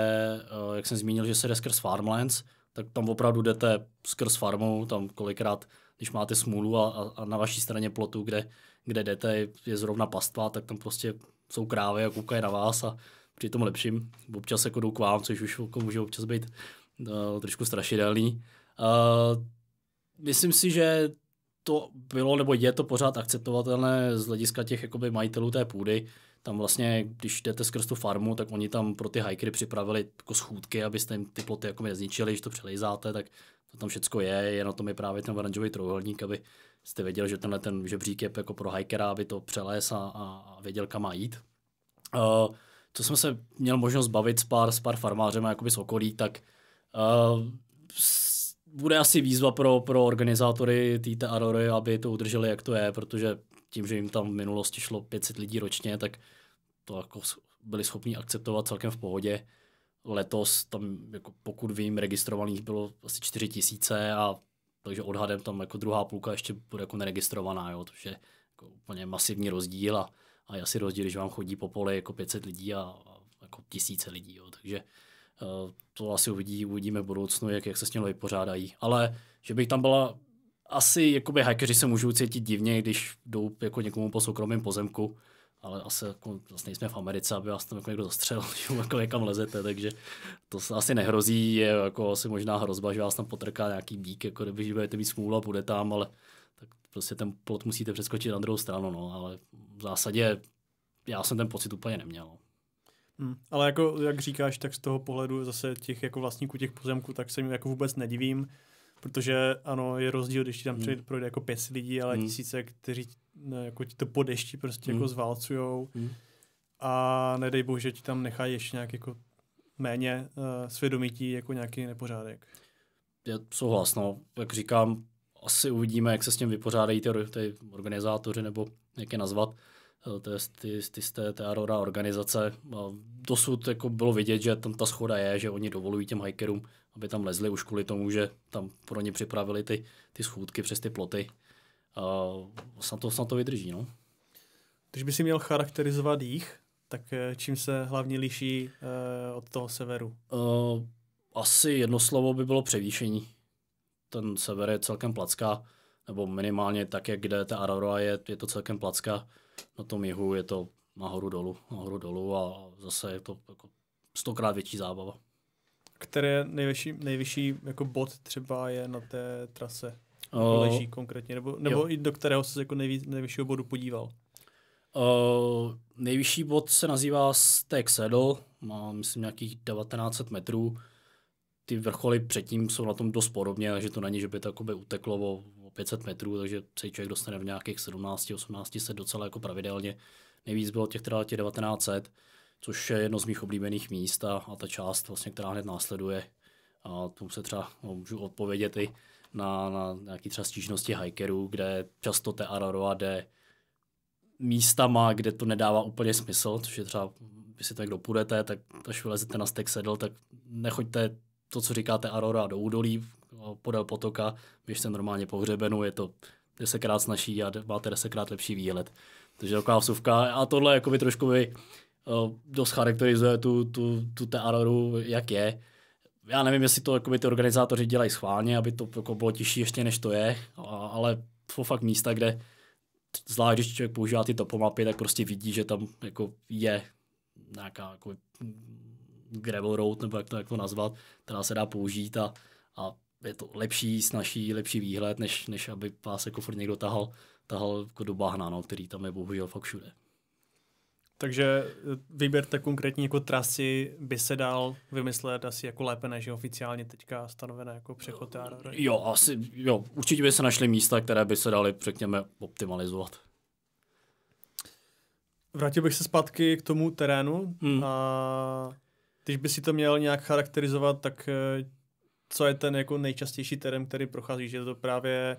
uh, jak jsem zmínil, že se jde skrz farmlands, tak tam opravdu jdete skrz farmu, tam kolikrát, když máte smůlu a, a, a na vaší straně plotu, kde, kde jdete, je zrovna pastva, tak tam prostě jsou krávy a koukají na vás a při tom lepším. Občas jako jdou k vám, což už jako může občas být uh, trošku strašidelný. Uh, myslím si, že to bylo nebo je to pořád akceptovatelné z hlediska těch jakoby, majitelů té půdy. Tam vlastně, když jdete skrz tu farmu, tak oni tam pro ty hikery připravili jako schůdky, abyste jim ty ploty jako nezničili, když to přelejzáte, tak to tam všecko je, je na tom je právě ten oranžový trojuhelník, aby jste věděl, že tenhle ten žebřík je jako pro hikera, aby to přelez a, a věděl, kam má jít. Uh, co jsme se měl možnost bavit s pár, s pár farmářem jakoby z okolí, tak Eh, bude asi výzva pro, pro organizátory té Arory, aby to udrželi, jak to je, protože tím, že jim tam v minulosti šlo 500 lidí ročně, tak to jako byli schopni akceptovat celkem v pohodě. Letos tam, jako pokud vím, registrovaných bylo asi 4 tisíce a takže odhadem tam jako druhá půlka ještě bude jako neregistrovaná, jo, to je jako úplně masivní rozdíl a, a je asi rozdíl, když vám chodí po poli jako 500 lidí a, a jako tisíce lidí, jo, takže uh, to asi uvidí, uvidíme v budoucnu, jak, jak se s tím vypořádají. Ale že bych tam byla, asi jakoby hackeři se můžou cítit divně, když jdou jako někomu po soukromém pozemku, ale asi jako, vlastně nejsme v Americe, aby vás tam jako někdo zastřelil, že jako někam lezete, takže to se asi nehrozí, je jako asi možná hrozba, že vás tam potrká nějaký bík, jako kdyby budete mít smůlu a bude tam, ale tak prostě ten plot musíte přeskočit na druhou stranu, no, ale v zásadě já jsem ten pocit úplně neměl. No. Hmm. Ale jako, jak říkáš, tak z toho pohledu zase těch jako vlastníků těch pozemků, tak se jim jako vůbec nedivím, protože ano, je rozdíl, když ti tam hmm. projde jako pět lidí, ale hmm. tisíce, kteří ne, jako ti to po dešti prostě jako hmm. jako zválcujou hmm. a nedej bože, že ti tam nechají ještě nějak jako méně uh, svědomití jako nějaký nepořádek. Já souhlas, no. Jak říkám, asi uvidíme, jak se s tím vypořádají ty, ty organizátoři, nebo jak je nazvat. Eh, to je ty, ty z té tearová organizace. A dosud jako bylo vidět, že tam ta schoda je, že oni dovolují těm hikerům, aby tam lezli už kvůli tomu, že tam pro ně připravili ty, ty schůdky přes ty ploty. A snad to, snad to vydrží. No. Když by si měl charakterizovat jich, tak eh, čím se hlavně liší uh, od toho severu? Uh, asi jedno slovo by bylo převýšení. Ten sever je celkem placká, nebo minimálně tak, jak kde ta Aurora je, je to celkem placká na tom jihu je to nahoru dolů, nahoru dolů a zase je to jako stokrát větší zábava. Které nejvyšší, nejvyšší jako bod třeba je na té trase? Uh, leží konkrétně, nebo, nebo i do kterého se jako nejvý, nejvyššího bodu podíval? Uh, nejvyšší bod se nazývá Stek Saddle, má myslím nějakých 1900 metrů. Ty vrcholy předtím jsou na tom dost podobně, takže to není, že by to uteklo o 500 metrů, takže se člověk dostane v nějakých 17, 18 se docela jako pravidelně. Nejvíc bylo těch teda 1900, což je jedno z mých oblíbených míst a, a ta část, vlastně, která hned následuje, a tomu se třeba no, můžu odpovědět i na, na nějaké třeba stížnosti hikerů, kde často te Araroa jde místama, kde to nedává úplně smysl, což je třeba, když si tak dopůjdete, tak až vylezete na stek sedl, tak nechoďte to, co říkáte Arora do údolí, No, podél potoka, běžte normálně po hřebenu, je to desetkrát snažší a máte desetkrát lepší výlet. Takže taková vsuvka a tohle by trošku by eh, dost charakterizuje tu, tu, tu tearoru, jak je. Já nevím, jestli to jako by ty organizátoři dělají schválně, aby to jako, bylo těžší ještě než to je, ale to fakt místa, kde zvlášť, když člověk používá ty topomapy, tak prostě vidí, že tam jako je nějaká jako gravel road, nebo jak to, jak to nazvat, která se dá použít a, a je to lepší, snažší, lepší výhled, než, než aby vás jako furt někdo tahal, tahal jako do bahna, no, který tam je bohužel fakt všude. Takže eh, vyberte konkrétní jako trasy, by se dal vymyslet asi jako lépe než je oficiálně teďka stanovené jako přechod Jo, asi, jo, určitě by se našly místa, které by se daly, řekněme, optimalizovat. Vrátil bych se zpátky k tomu terénu. Hmm. A když by si to měl nějak charakterizovat, tak eh, co je ten jako nejčastější terén, který procházíš? Je to právě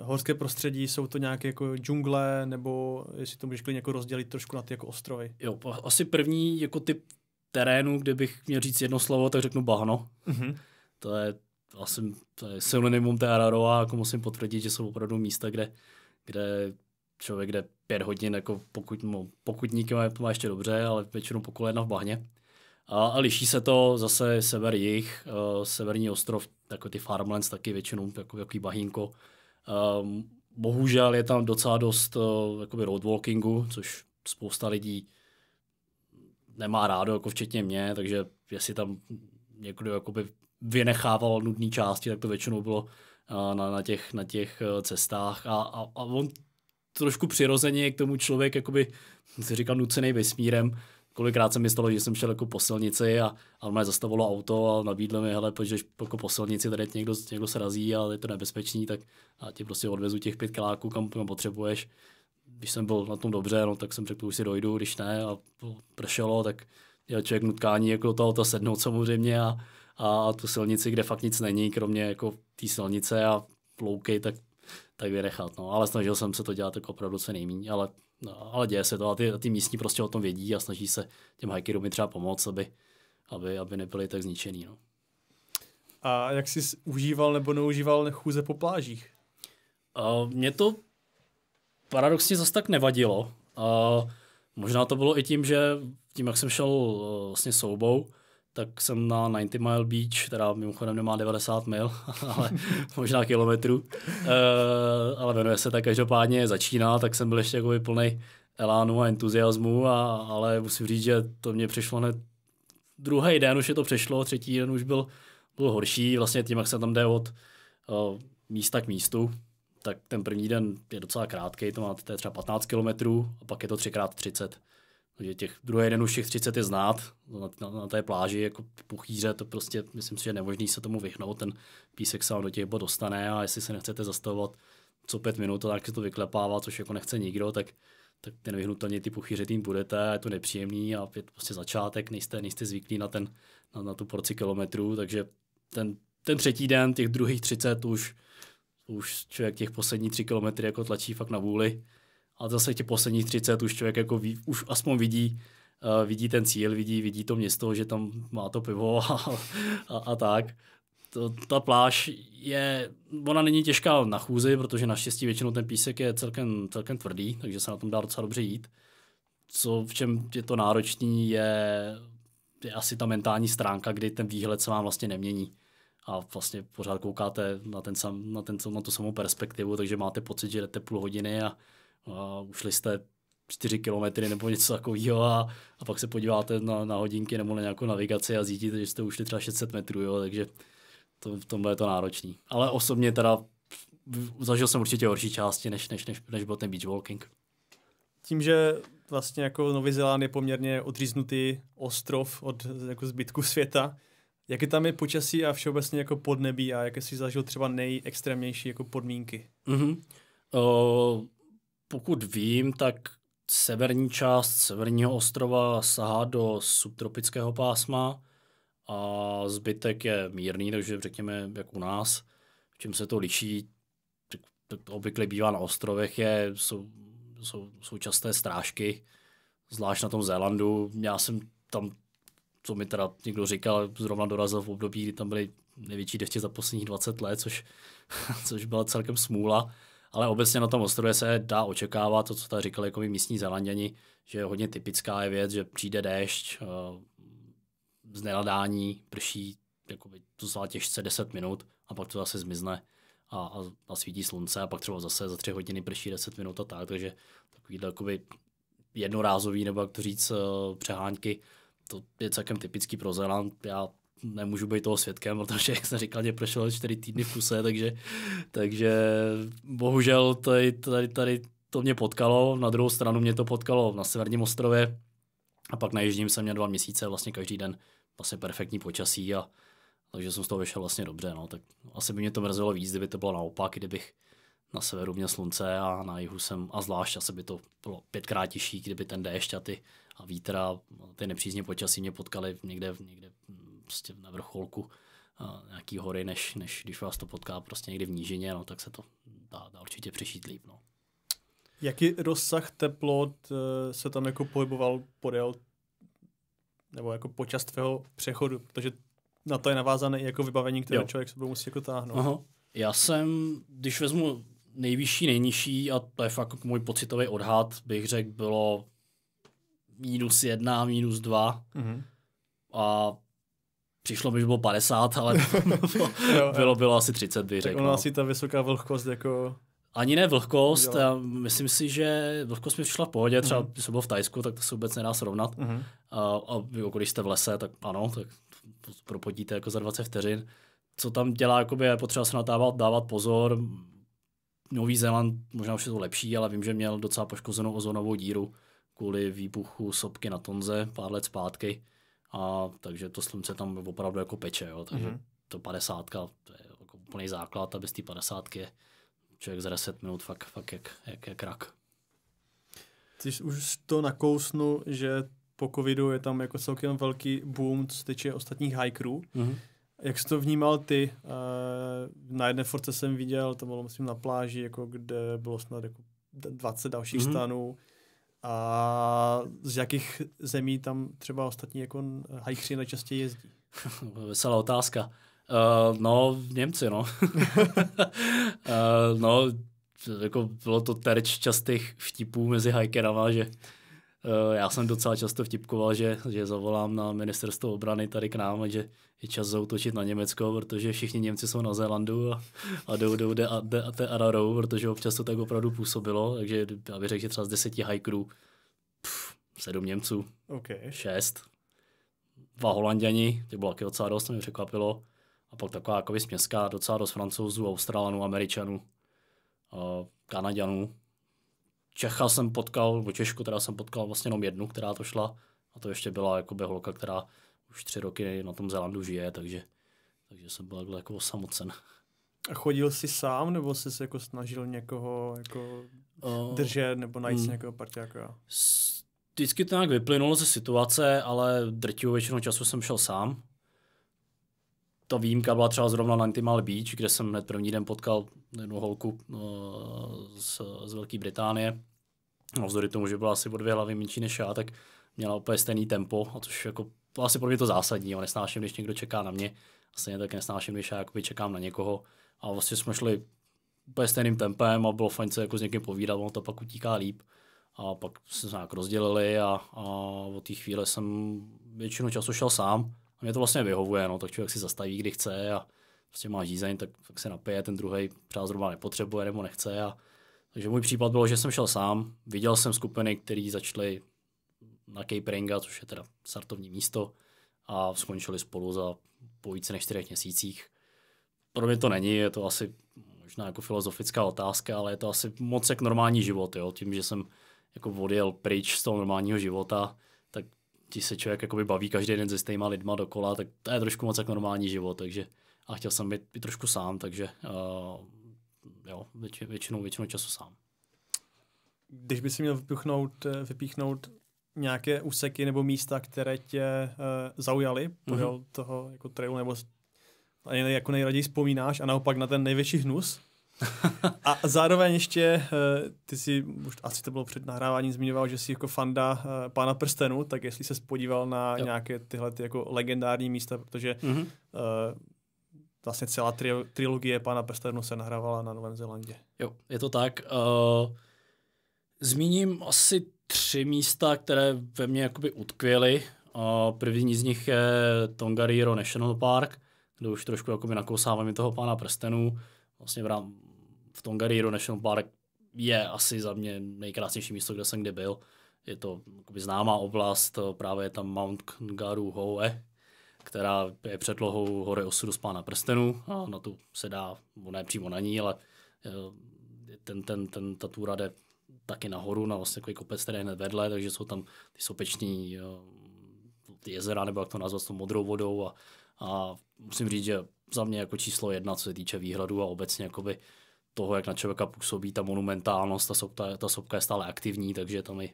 horské prostředí, jsou to nějaké jako džungle, nebo jestli to můžeš klidně jako rozdělit trošku na ty jako ostrovy? Jo, asi první jako typ terénu, kde bych měl říct jedno slovo, tak řeknu bahno. Mm-hmm. To je asi to je synonymum té Araroa, jako musím potvrdit, že jsou opravdu místa, kde, kde člověk jde pět hodin, jako pokud, mu, pokud má, má ještě dobře, ale většinou pokolena v bahně. A liší se to zase sever jich, uh, severní ostrov, jako ty farmlands taky většinou, jako jaký bahínko. Um, bohužel je tam docela dost uh, jakoby roadwalkingu, což spousta lidí nemá rádo, jako včetně mě, takže jestli tam někdo jakoby vynechával nudné části, tak to většinou bylo uh, na, na, těch, na těch cestách a, a, a on trošku přirozeně k tomu člověk, jakoby, si říkal, nucený vesmírem, kolikrát se mi stalo, že jsem šel jako po silnici a, a mě zastavilo auto a nabídlo mi, hele, protože jako po silnici, tady někdo, někdo se razí a je to nebezpečný, tak a ti prostě odvezu těch pět kiláků, kam, kam potřebuješ. Když jsem byl na tom dobře, no, tak jsem řekl, už si dojdu, když ne a pršelo, tak je člověk nutkání jako do toho auta sednout samozřejmě a, a, a tu silnici, kde fakt nic není, kromě jako té silnice a louky, tak, tak vyrechat, No. Ale snažil jsem se to dělat jako opravdu co nejméně, ale No, ale děje se to a ty, ty místní prostě o tom vědí a snaží se těm hikerům třeba pomoct, aby, aby, aby nebyli tak zničený. No. A jak jsi užíval nebo neužíval chůze po plážích? A mě to paradoxně zase tak nevadilo. A možná to bylo i tím, že tím, jak jsem šel eh, vlastně soubou, tak jsem na 90 Mile Beach, která mimochodem nemá 90 mil, ale možná kilometrů, e, eh, ale jmenuje se tak každopádně začíná, tak jsem byl ještě jako plný elánu a entuziasmu, a, ale musím říct, že to mě přišlo hned druhý den už je to přešlo, třetí den už byl, byl horší, vlastně tím, jak se tam jde od o, eh, místa k místu, tak ten první den je docela krátký, to máte třeba 15 kilometrů a pak je to 3x30. Takže těch druhý den už všech 30 je znát na, na, na té pláži, jako puchýře, to prostě myslím si, že je nemožný se tomu vyhnout, ten písek sám do těch bod dostane a jestli se nechcete zastavovat co pět minut a tak se to vyklepává, což jako nechce nikdo, tak, tak ten vyhnutelně ty puchýře tým budete, je to nepříjemný a je to prostě začátek, nejste, nejste zvyklí na, ten, na, na tu porci kilometrů, takže ten, ten třetí den, těch druhých 30 už, už člověk těch poslední tři kilometry jako tlačí fakt na vůli a zase těch posledních 30 už člověk jako ví, už aspoň vidí, uh, vidí ten cíl, vidí, vidí to město, že tam má to pivo a, a, a tak. To, ta pláž je, ona není těžká na chůzi, protože naštěstí většinou ten písek je celkem, celkem tvrdý, takže se na tom dá docela dobře jít. Co v čem je to náročný, je, je asi ta mentální stránka, kdy ten výhled se vám vlastně nemění a vlastně pořád koukáte na, ten sam, na, ten, na tu samou perspektivu, takže máte pocit, že jdete půl hodiny a a ušli jste 4 kilometry nebo něco takového a, a pak se podíváte na, na hodinky nebo na nějakou navigaci a zjítíte, že jste ušli třeba 600 metrů, jo, takže to, v tomhle je to náročný. Ale osobně teda zažil jsem určitě horší části, než, než, než, než byl ten beach walking. Tím, že vlastně jako Nový Zéland je poměrně odříznutý ostrov od jako zbytku světa, Jaké tam je počasí a všeobecně jako podnebí a jaké si zažil třeba nejextrémnější jako podmínky? Mm-hmm. Uh, pokud vím, tak severní část severního ostrova sahá do subtropického pásma a zbytek je mírný, takže řekněme, jak u nás, v čem se to liší, obvykle bývá na ostrovech, je, jsou, jsou, jsou časté strážky, zvlášť na tom Zélandu. Já jsem tam, co mi teda někdo říkal, zrovna dorazil v období, kdy tam byly největší deště za posledních 20 let, což, což byla celkem smůla ale obecně na tom ostrově se dá očekávat to, co tady říkali jako místní zelanděni, že je hodně typická je věc, že přijde déšť, eh, z nenadání prší jakoby, to zvládá těžce 10 minut a pak to zase zmizne a, a, a svítí slunce a pak třeba zase za tři hodiny prší 10 minut a tak, takže takový takový jednorázový nebo jak to říct eh, přehánky, to je celkem typický pro Zeland. Já nemůžu být toho svědkem, protože, jak jsem říkal, mě prošlo čtyři týdny v kuse, takže, takže bohužel tady, tady, tady to mě potkalo, na druhou stranu mě to potkalo na severním ostrově a pak na jižním jsem měl dva měsíce, vlastně každý den vlastně perfektní počasí a takže jsem z toho vyšel vlastně dobře, no, tak asi by mě to mrzelo víc, kdyby to bylo naopak, kdybych na severu měl slunce a na jihu jsem, a zvlášť asi by to bylo pětkrát těžší, kdyby ten déšť a, ty, a vítr a ty nepřízně počasí mě potkali někde, někde prostě na vrcholku eh, nějaký hory, než, než když vás to potká prostě někde v nížině, no, tak se to dá, dá určitě přešít líp. No. Jaký rozsah teplot eh, se tam jako pohyboval podél nebo jako počas tvého přechodu, protože na to je navázané jako vybavení, které jo. člověk sebou musí jako táhnout. Aha. Já jsem, když vezmu nejvyšší, nejnižší, a to je fakt můj pocitový odhad, bych řekl, bylo minus jedna, minus dva. Mm-hmm. A Přišlo mi, že bylo 50, ale bylo, bylo, bylo asi 30, bych řekl. Ona no. asi ta vysoká vlhkost jako... Ani ne vlhkost, já myslím si, že vlhkost mi přišla v pohodě, třeba mm. jsem byl v Tajsku, tak to se vůbec nedá srovnat. Mm. A, a jako když jste v lese, tak ano, tak propodíte jako za 20 vteřin. Co tam dělá, jakoby je potřeba se natávat, dávat pozor. Nový Zéland možná už je to lepší, ale vím, že měl docela poškozenou ozonovou díru kvůli výbuchu sopky na Tonze pár let zpátky a takže to slunce tam opravdu jako peče, jo, takže mm-hmm. to 50, to je jako úplný základ a bez té 50 je člověk za 10 minut fakt, fakt jak, jak, jak rak. jsi už to nakousnu, že po covidu je tam jako celkem velký boom, co se týče ostatních hikerů. Mm-hmm. Jak jsi to vnímal ty? Eh, na jedné force jsem viděl, to bylo myslím na pláži, jako kde bylo snad jako 20 dalších mm-hmm. stanů. A z jakých zemí tam třeba ostatní jako hajkři nejčastěji jezdí? Veselá otázka. Uh, no, Němci, no. uh, no, jako bylo to terč častých vtipů mezi hajkerama, že Eh, já jsem docela často vtipkoval, že, že zavolám na ministerstvo obrany tady k nám, že je čas zautočit na Německo, protože všichni Němci jsou na Zélandu a, a jdou, jdou de, de, de ararou, protože občas to tak opravdu působilo, takže já bych řekl, že třeba z deseti hajkrů sedm Němců, okay. šest, dva Holanděni, to bylo taky docela dost, to mě překvapilo, a pak taková jako směská, docela dost Francouzů, Australanů, Američanů, Kanaděnů, Čecha jsem potkal, nebo Češku, teda jsem potkal vlastně jenom jednu, která to šla. A to ještě byla jako holka, která už tři roky na tom Zélandu žije, takže, takže jsem byl jako samocen. A chodil jsi sám, nebo jsi se jako snažil někoho jako uh, držet, nebo najít hmm. někoho partiáka? Vždycky to nějak vyplynulo ze situace, ale drtivou většinu času jsem šel sám ta výjimka byla třeba zrovna na Antimal Beach, kde jsem hned první den potkal jednu holku uh, z, z Velké Británie. A vzdory tomu, že byla asi o dvě hlavy menší než já, tak měla úplně stejný tempo, a což jako to asi pro mě to zásadní. Jo. Nesnáším, když někdo čeká na mě, a stejně tak nesnáším, když já čekám na někoho. A vlastně jsme šli úplně stejným tempem a bylo fajn se jako s někým povídat, ono to pak utíká líp. A pak jsme se nějak rozdělili a, a od té chvíle jsem většinu času šel sám a mě to vlastně vyhovuje, no, tak člověk si zastaví, kdy chce a prostě má žízeň, tak, tak se napije, ten druhý třeba zrovna nepotřebuje nebo nechce. A, takže můj případ byl, že jsem šel sám, viděl jsem skupiny, které začaly na Ringa, což je teda startovní místo, a skončili spolu za po více než čtyřech měsících. Pro mě to není, je to asi možná jako filozofická otázka, ale je to asi moc jak normální život, jo? tím, že jsem jako odjel pryč z toho normálního života, ti se člověk jakoby baví každý den se stejnýma lidma dokola, tak to je trošku moc jak normální život, takže a chtěl jsem být i trošku sám, takže uh, jo, většinou, většinou, většinou času sám. Když by si měl vypíchnout, eh, vypíchnout nějaké úseky nebo místa, které tě uh, zaujaly mm-hmm. toho jako trailu, nebo jako nejraději vzpomínáš a naopak na ten největší hnus, A zároveň ještě, eh, ty si už asi to bylo před nahráváním zmiňoval, že jsi jako fanda eh, Pána prstenu, tak jestli se podíval na jo. nějaké tyhle ty jako legendární místa, protože mm-hmm. Uh, vlastně celá tri- trilogie Pána prstenu se nahrávala na Novém Zélandě. Jo, je to tak. Uh, zmíním asi tři místa, které ve mně jakoby utkvěly. Uh, první z nich je Tongariro National Park, kde už trošku jakoby nakousáváme toho Pána prstenů. Vlastně v Tongariro National Park je asi za mě nejkrásnější místo, kde jsem kdy byl. Je to známá oblast, právě je tam Mount Ngaru Hoe, která je předlohou hory osudu spána prstenů a na tu se dá, ne přímo na ní, ale eh, ten, ten, ten, ta túra jde taky nahoru, na vlastně takový kopec, který je hned vedle, takže jsou tam ty sopeční eh, ty jezera, nebo jak to nazvat, s tou modrou vodou a, a musím říct, že za mě jako číslo jedna, co se týče výhledu a obecně jakoby uh, toho, jak na člověka působí ta monumentálnost, ta, sopka, ta sopka je stále aktivní, takže tam i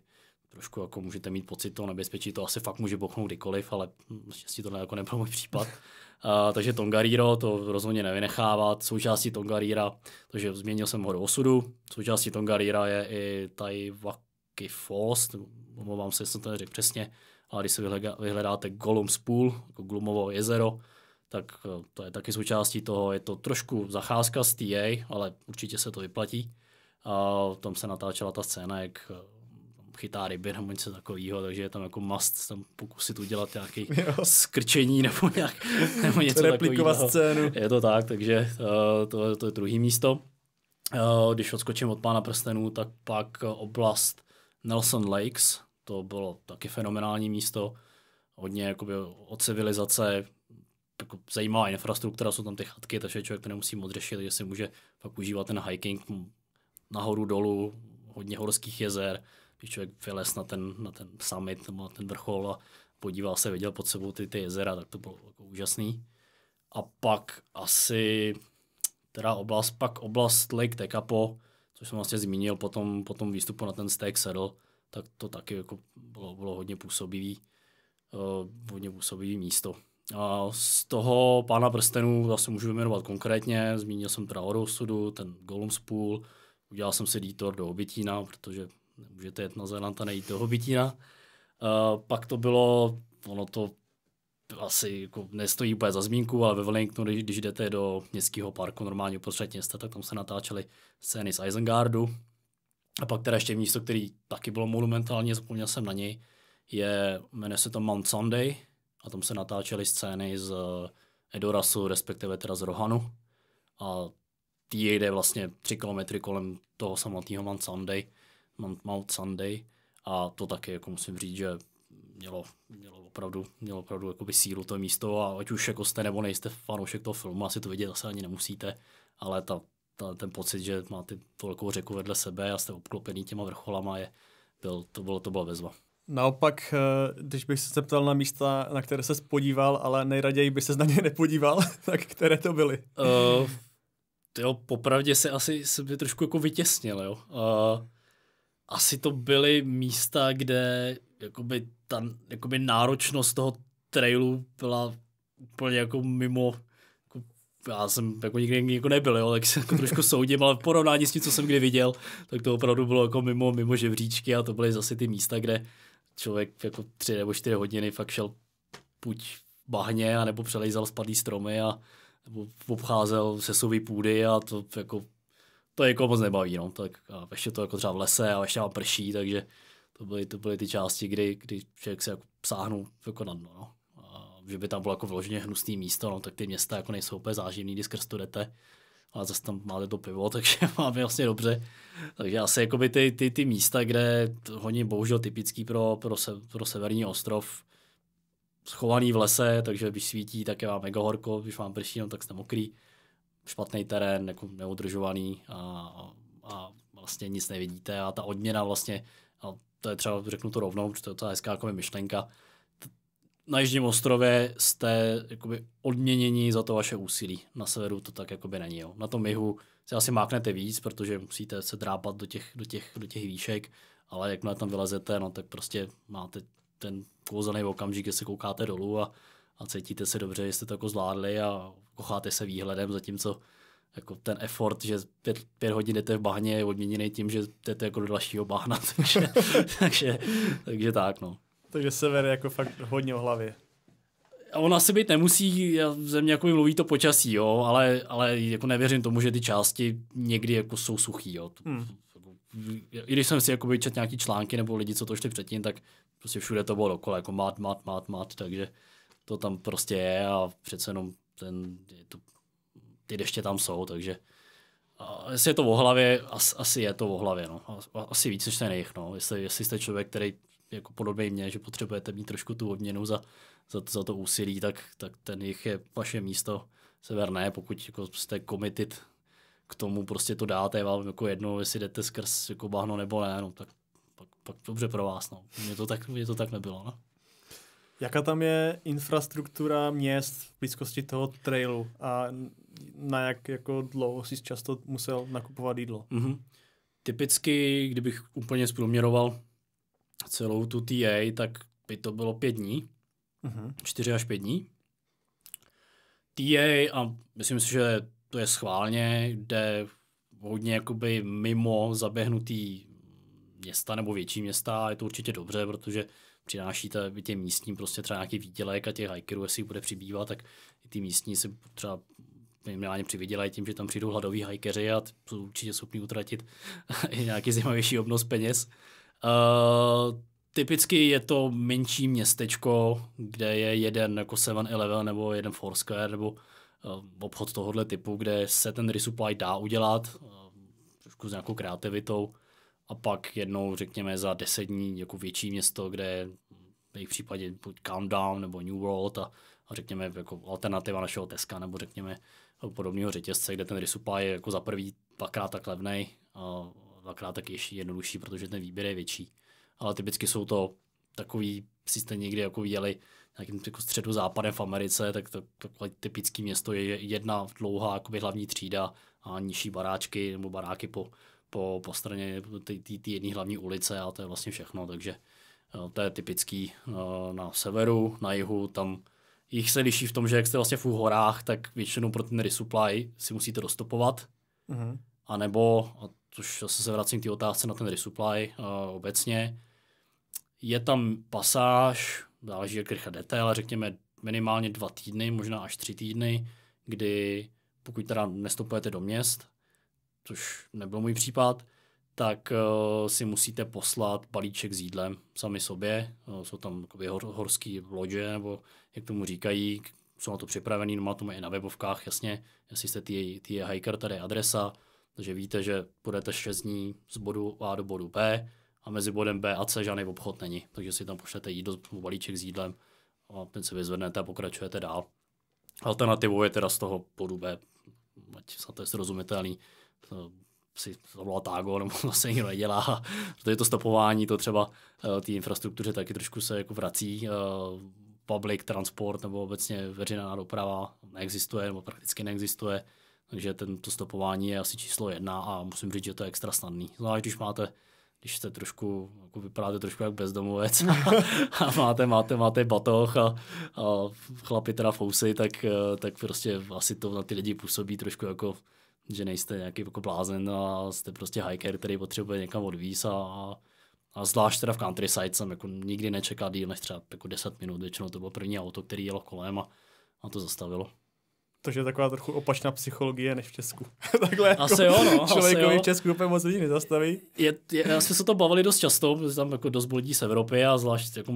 trošku jako můžete mít pocit toho nebezpečí, to asi fakt může bochnout kdykoliv, ale hm, naštěstí to jako nebyl můj případ. Uh, takže Tongariro to rozhodně nevynechávat, součástí Tongarira, takže změnil jsem ho do osudu, součástí Tongarira je i Taiwaki Fost, omlouvám se, jsem to neřekl přesně, ale když se vyhledáte Golum Spool, jako Glumovo jezero, tak eh, to je taky součástí toho. Je to trošku zacházka z TA, ale určitě se to vyplatí. A tam se natáčela ta scéna, jak eh, chytá ryby nebo něco takového, takže je tam jako must tam pokusit udělat nějaký jo. skrčení nebo, nějak, nebo něco Replikovat takového. scénu. Je to tak, takže uh, to, to je druhý místo. Uh, když odskočím od Pána prstenů, tak pak oblast Nelson Lakes, to bylo taky fenomenální místo, hodně jakoby od civilizace, jako zajímavá infrastruktura, jsou tam ty chatky, takže člověk to nemusí moc řešit, takže si může pak užívat ten hiking nahoru dolů, hodně horských jezer, když člověk vylez na ten, na ten summit nebo na ten vrchol a podíval se, viděl pod sebou ty, ty jezera, tak to bylo jako úžasný. A pak asi teda oblast, pak oblast Lake Tekapo, což jsem vlastně zmínil po tom, po tom výstupu na ten Steak Saddle, tak to taky jako bylo, bylo hodně působivý, uh, hodně působivý místo. Z toho pána prstenů zase můžu vyjmenovat konkrétně. Zmínil jsem teda Orosudu, ten Golem Spool, udělal jsem si dítor do Hobitína, protože můžete jet na Zéland nejít do Hobitína. A eh, pak to bylo, ono to asi jako nestojí úplně za zmínku, ale ve Wellingtonu, když, když jdete do městského parku normálně uprostřed města, tak tam se natáčely scény z Isengardu. A pak teda ještě místo, který taky bylo monumentálně, zapomněl jsem na něj, je, jmenuje se to Mount Sunday, a tam se natáčely scény z eh, Edorasu, respektive teda z Rohanu a tý jde vlastně tři kilometry kolem toho samotného Mount Sunday, Mount Mount Sunday a to taky jako musím říct, že mělo, mělo opravdu, mělo opravdu sílu to místo a ať už jako jste nebo nejste fanoušek toho filmu, asi to vidět asi ani nemusíte, ale ta, ta, ten pocit, že máte velkou řeku vedle sebe a jste obklopený těma vrcholama, je, byl, to, bylo, to byla bezva. Naopak, eh, když bych se zeptal na místa, na které se podíval, ale nejraději by se na ně nepodíval, tak které to byly? Uh, jo, popravdě se asi se by trošku jako vytěsnil, jo. Uh, asi to byly místa, kde jakoby ta jakoby náročnost toho trailu byla úplně jako mimo jako, já jsem jako nikdy jako nebyl, jo, tak se jako trošku soudím, ale v porovnání s tím, co jsem kdy viděl, tak to opravdu bylo jako mimo, mimo žebříčky a to byly zase ty místa, kde člověk jako tři nebo čtyři hodiny fakt šel buď bahně, nebo přelejzal spadlý stromy a nebo obcházel sesový půdy a to jako to jako moc nebaví, no. Tak a ještě to jako třeba v lese a ještě vám prší, takže to byly, to byly ty části, kdy, kdy člověk se jako sáhnul jako na dno, no. A že by tam bylo jako vložně hnusné místo, no, tak ty města jako nejsou úplně záživný, když skrz to jdete ale zase tam máte to pivo, takže máme vlastně dobře. Takže asi jakoby ty, ty, ty místa, kde hodně bohužel typický pro, pro, se, pro severní ostrov, schovaný v lese, takže když svítí, tak je vám mega horko, když vám prší, no, tak jste mokrý, špatný terén, jako neudržovaný a, a vlastně nic nevidíte a ta odměna vlastně, a to je třeba, řeknu to rovnou, protože to je docela hezká jako myšlenka, na Jižním ostrově jste jakoby odměněni za to vaše úsilí. Na severu to tak jakoby není. Jo. Na tom jihu se asi máknete víc, protože musíte se drápat do těch, do těch, do těch výšek, ale jakmile tam vylezete, no tak prostě máte ten kouzelný okamžik, kdy se koukáte dolů a, a cítíte se dobře, že jste to jako zvládli a kocháte se výhledem, zatímco jako ten effort, že pět, pět hodin jdete v bahně, je odměněný tím, že jdete jako do dalšího bahna, takže, takže, takže tak, no. Takže se vede jako fakt hodně o hlavě. A ona si být nemusí, já mě jako mluví to počasí, jo, ale, ale jako nevěřím tomu, že ty části někdy jako jsou suchý, jo. Hmm. I když jsem si jako četl nějaký články nebo lidi, co to šli předtím, tak prostě všude to bylo dokola, jako mát, mát, mát, mát, takže to tam prostě je a přece jenom ten, to, ty deště tam jsou, takže a jestli je to v hlavě, as, asi je to v hlavě, no. asi víc než ten jejich, no. Jestli, jestli jste člověk, který jako podobně mě, že potřebujete mít trošku tu odměnu za, za, za to úsilí, tak, tak ten jich je vaše místo severné, pokud jako jste committed k tomu, prostě to dáte vám jako jedno, jestli jdete skrz jako bahno nebo ne, no, tak pak, pak dobře pro vás. No. Mně to tak, mě to tak nebylo. No. Jaká tam je infrastruktura měst v blízkosti toho trailu a na jak jako dlouho jsi často musel nakupovat jídlo? Mm-hmm. Typicky, kdybych úplně zprůměroval, celou tu TA, tak by to bylo pět dní, Uh-huh. čtyři až pět dní. TA, a myslím si, že to je schválně, jde hodně jakoby mimo zaběhnutý města nebo větší města a je to určitě dobře, protože přinášíte těm místním prostě třeba nějaký výdělek a těch hikerů, jestli bude přibývat, tak i ty místní si třeba minimálně přivydělají tím, že tam přijdou hladoví hajkeři a jsou určitě schopni utratit i nějaký zajímavější obnos peněz. Eh, typicky je to menší městečko, kde je jeden jako 7-Eleven nebo jeden Foursquare nebo uh, obchod tohohle typu, kde se ten resupply dá udělat uh, trošku s nějakou kreativitou a pak jednou, řekněme, za deset dní jako větší město, kde je v jejich případě buď Countdown nebo New World a, a řekněme jako alternativa našeho Teska nebo řekněme podobného řetězce, kde ten resupply je jako za prvý dvakrát tak levnej uh, dvakrát tak ještě jednodušší, protože ten výběr je větší. Ale typicky jsou to takový, si jste někdy jako viděli nějakým jako středu západem v Americe, tak to, takové typické město je jedna dlouhá jakoby hlavní třída a nižší baráčky nebo baráky po, po, po straně té jedné hlavní ulice a to je vlastně všechno, takže eh, to je typický eh, na severu, na jihu, tam jich se liší v tom, že jak jste vlastně v horách, tak většinou pro ten resupply si musíte dostupovat, mm-hmm. anebo, a což zase se vracím k té otázce na ten resupply uh, obecně. Je tam pasáž, záleží jak rychle detail, řekněme minimálně dva týdny, možná až tři týdny, kdy pokud teda nestupujete do měst, což nebyl můj případ, tak uh, si musíte poslat balíček s jídlem sami sobě. Uh, jsou tam hor, horské lodě, nebo jak tomu říkají, jsou na to připravený, no má to i na webovkách, jasně, jestli jste ty hiker, tady je adresa, takže víte, že budete 6 dní z bodu A do bodu B a mezi bodem B a C žádný obchod není. Takže si tam pošlete jídlo, balíček s jídlem a ten si vyzvednete a pokračujete dál. Alternativou je teda z toho bodu B, ať se to je srozumitelný, to si zavolá tágo, nebo se nikdo nedělá. je to stopování, to třeba eh, té infrastruktuře taky trošku se jako vrací. Eh, public transport nebo obecně veřejná doprava neexistuje nebo prakticky neexistuje. Takže tento stopování je asi číslo jedna a musím říct, že to je extra snadný. Zvlášť když máte když jste trošku, jako vypadáte trošku jak bezdomovec a, a máte, máte, máte batoh a, a chlapi teda fousy, tak, eh, tak prostě asi to na ty lidi působí trošku jako, že nejste nějaký jako blázen a jste prostě hiker, který potřebuje někam odvíz a, a zvlášť teda v countryside jsem jako nikdy nečekal díl než třeba jako 10 minut, většinou to bylo první auto, který jelo kolem a, a to zastavilo to je taková trochu opačná psychologie než v Česku. Takhle jako asi jo, no, člověkovi asi jo. v Česku úplně moc lidí nezastaví. Je, je, jsme se to bavili dost často, protože tam jako dost lidí z Evropy a zvlášť jako,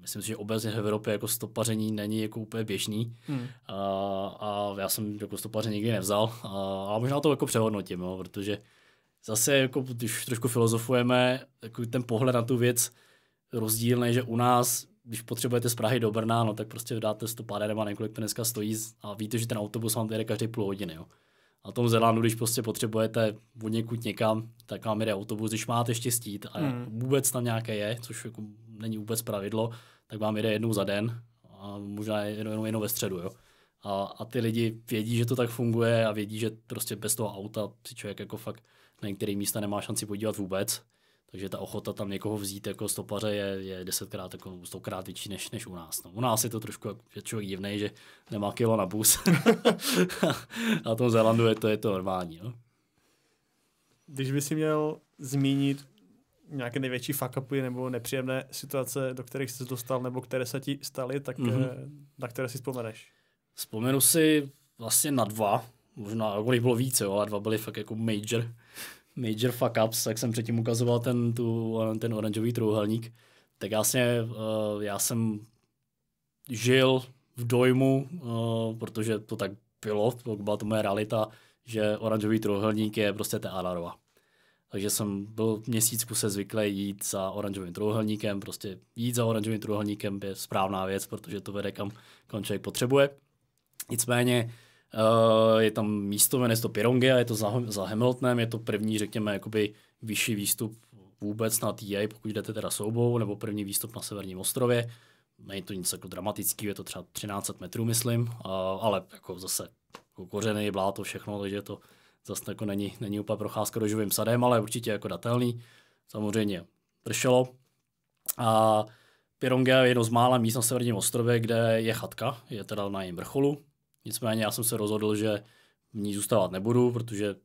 myslím si, že obecně v Evropě jako stopaření není jako úplně běžný. Hmm. A, a, já jsem jako stopaře nikdy nevzal a, a možná to jako přehodnotím, jo, protože zase, jako, když trošku filozofujeme, jako ten pohled na tu věc rozdílný, že u nás když potřebujete z Prahy do Brna, no tak prostě dáte 100 nebo několik to dneska stojí a víte, že ten autobus vám jede každý půl hodiny. Jo. A tom Zelandu, když prostě potřebujete od někud někam, tak vám jede autobus, když máte štěstí a mm. vůbec tam nějaké je, což jako není vůbec pravidlo, tak vám jede jednou za den a možná jenom, jenom ve středu. Jo. A, a ty lidi vědí, že to tak funguje a vědí, že prostě bez toho auta si člověk jako fakt na některé místa nemá šanci podívat vůbec. Takže ta ochota tam někoho vzít jako stopaře je, je desetkrát, jako stokrát větší než, než u nás. No, u nás je to trošku že člověk divný, že nemá kilo na bus. na tom Zelandu je to, je to normální. No. Když by si měl zmínit nějaké největší fuck nebo nepříjemné situace, do kterých jsi dostal nebo které se ti staly, tak mm-hmm. na které si vzpomeneš? Vzpomenu si vlastně na dva, možná, kolik jako bylo více, ale dva byly fakt jako major major fuck ups, jak jsem předtím ukazoval ten, tu, ten oranžový trouhelník, tak jasně uh, já jsem žil v dojmu, uh, protože to tak bylo, to byla to moje realita, že oranžový trouhelník je prostě Alarova. Takže jsem byl měsícku se zvyklý jít za oranžovým trouhelníkem, prostě jít za oranžovým trouhelníkem je správná věc, protože to vede kam, kam člověk potřebuje. Nicméně Eh, je tam místo, jmenuje to a je to za, za Hamiltonem, je to první, řekněme, jakoby vyšší výstup vůbec na TA, pokud jdete teda soubou, nebo první výstup na Severním ostrově. Není to nic jako dramatický, je to třeba 1300 metrů, myslím, a, ale jako zase jako kořeny, bláto, všechno, takže to zase jako není, není úplně procházka do živým sadem, ale určitě jako datelný. Samozřejmě pršelo. A Pirongia je jedno z mála míst na Severním ostrově, kde je chatka, je teda na jejím vrcholu, Nicméně já jsem se rozhodl, že v ní zůstávat nebudu, protože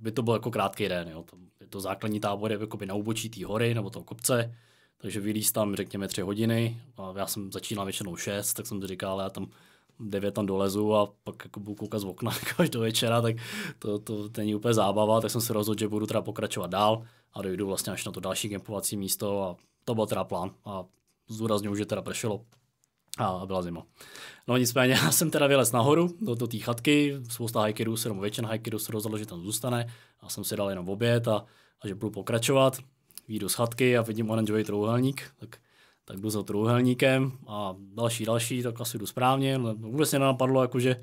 by to byl jako krátký den. Jo. To, je to základní tábor je jakoby na úbočí té hory nebo toho kopce, takže vylíz tam řekněme tři hodiny a já jsem začínal většinou šest, tak jsem si říkal, já tam devět tam dolezu a pak jako budu koukat z okna jako až do večera, tak to, to, to není úplně zábava, tak jsem se rozhodl, že budu teda pokračovat dál a dojdu vlastně až na to další kempovací místo a to byl teda plán a zdůraznuju, že teda pršelo a byla zima. No nicméně já jsem teda vylez nahoru do, do té chatky, spousta hikerů se, nebo většina hikerů se rozhodla, že tam zůstane. Já jsem si dal jenom oběd a, a že budu pokračovat. Výjdu z chatky a vidím oranžový trouhelník, tak, tak jdu za trouhelníkem a další, další, tak asi jdu správně. No, vůbec mě nenapadlo, jakože,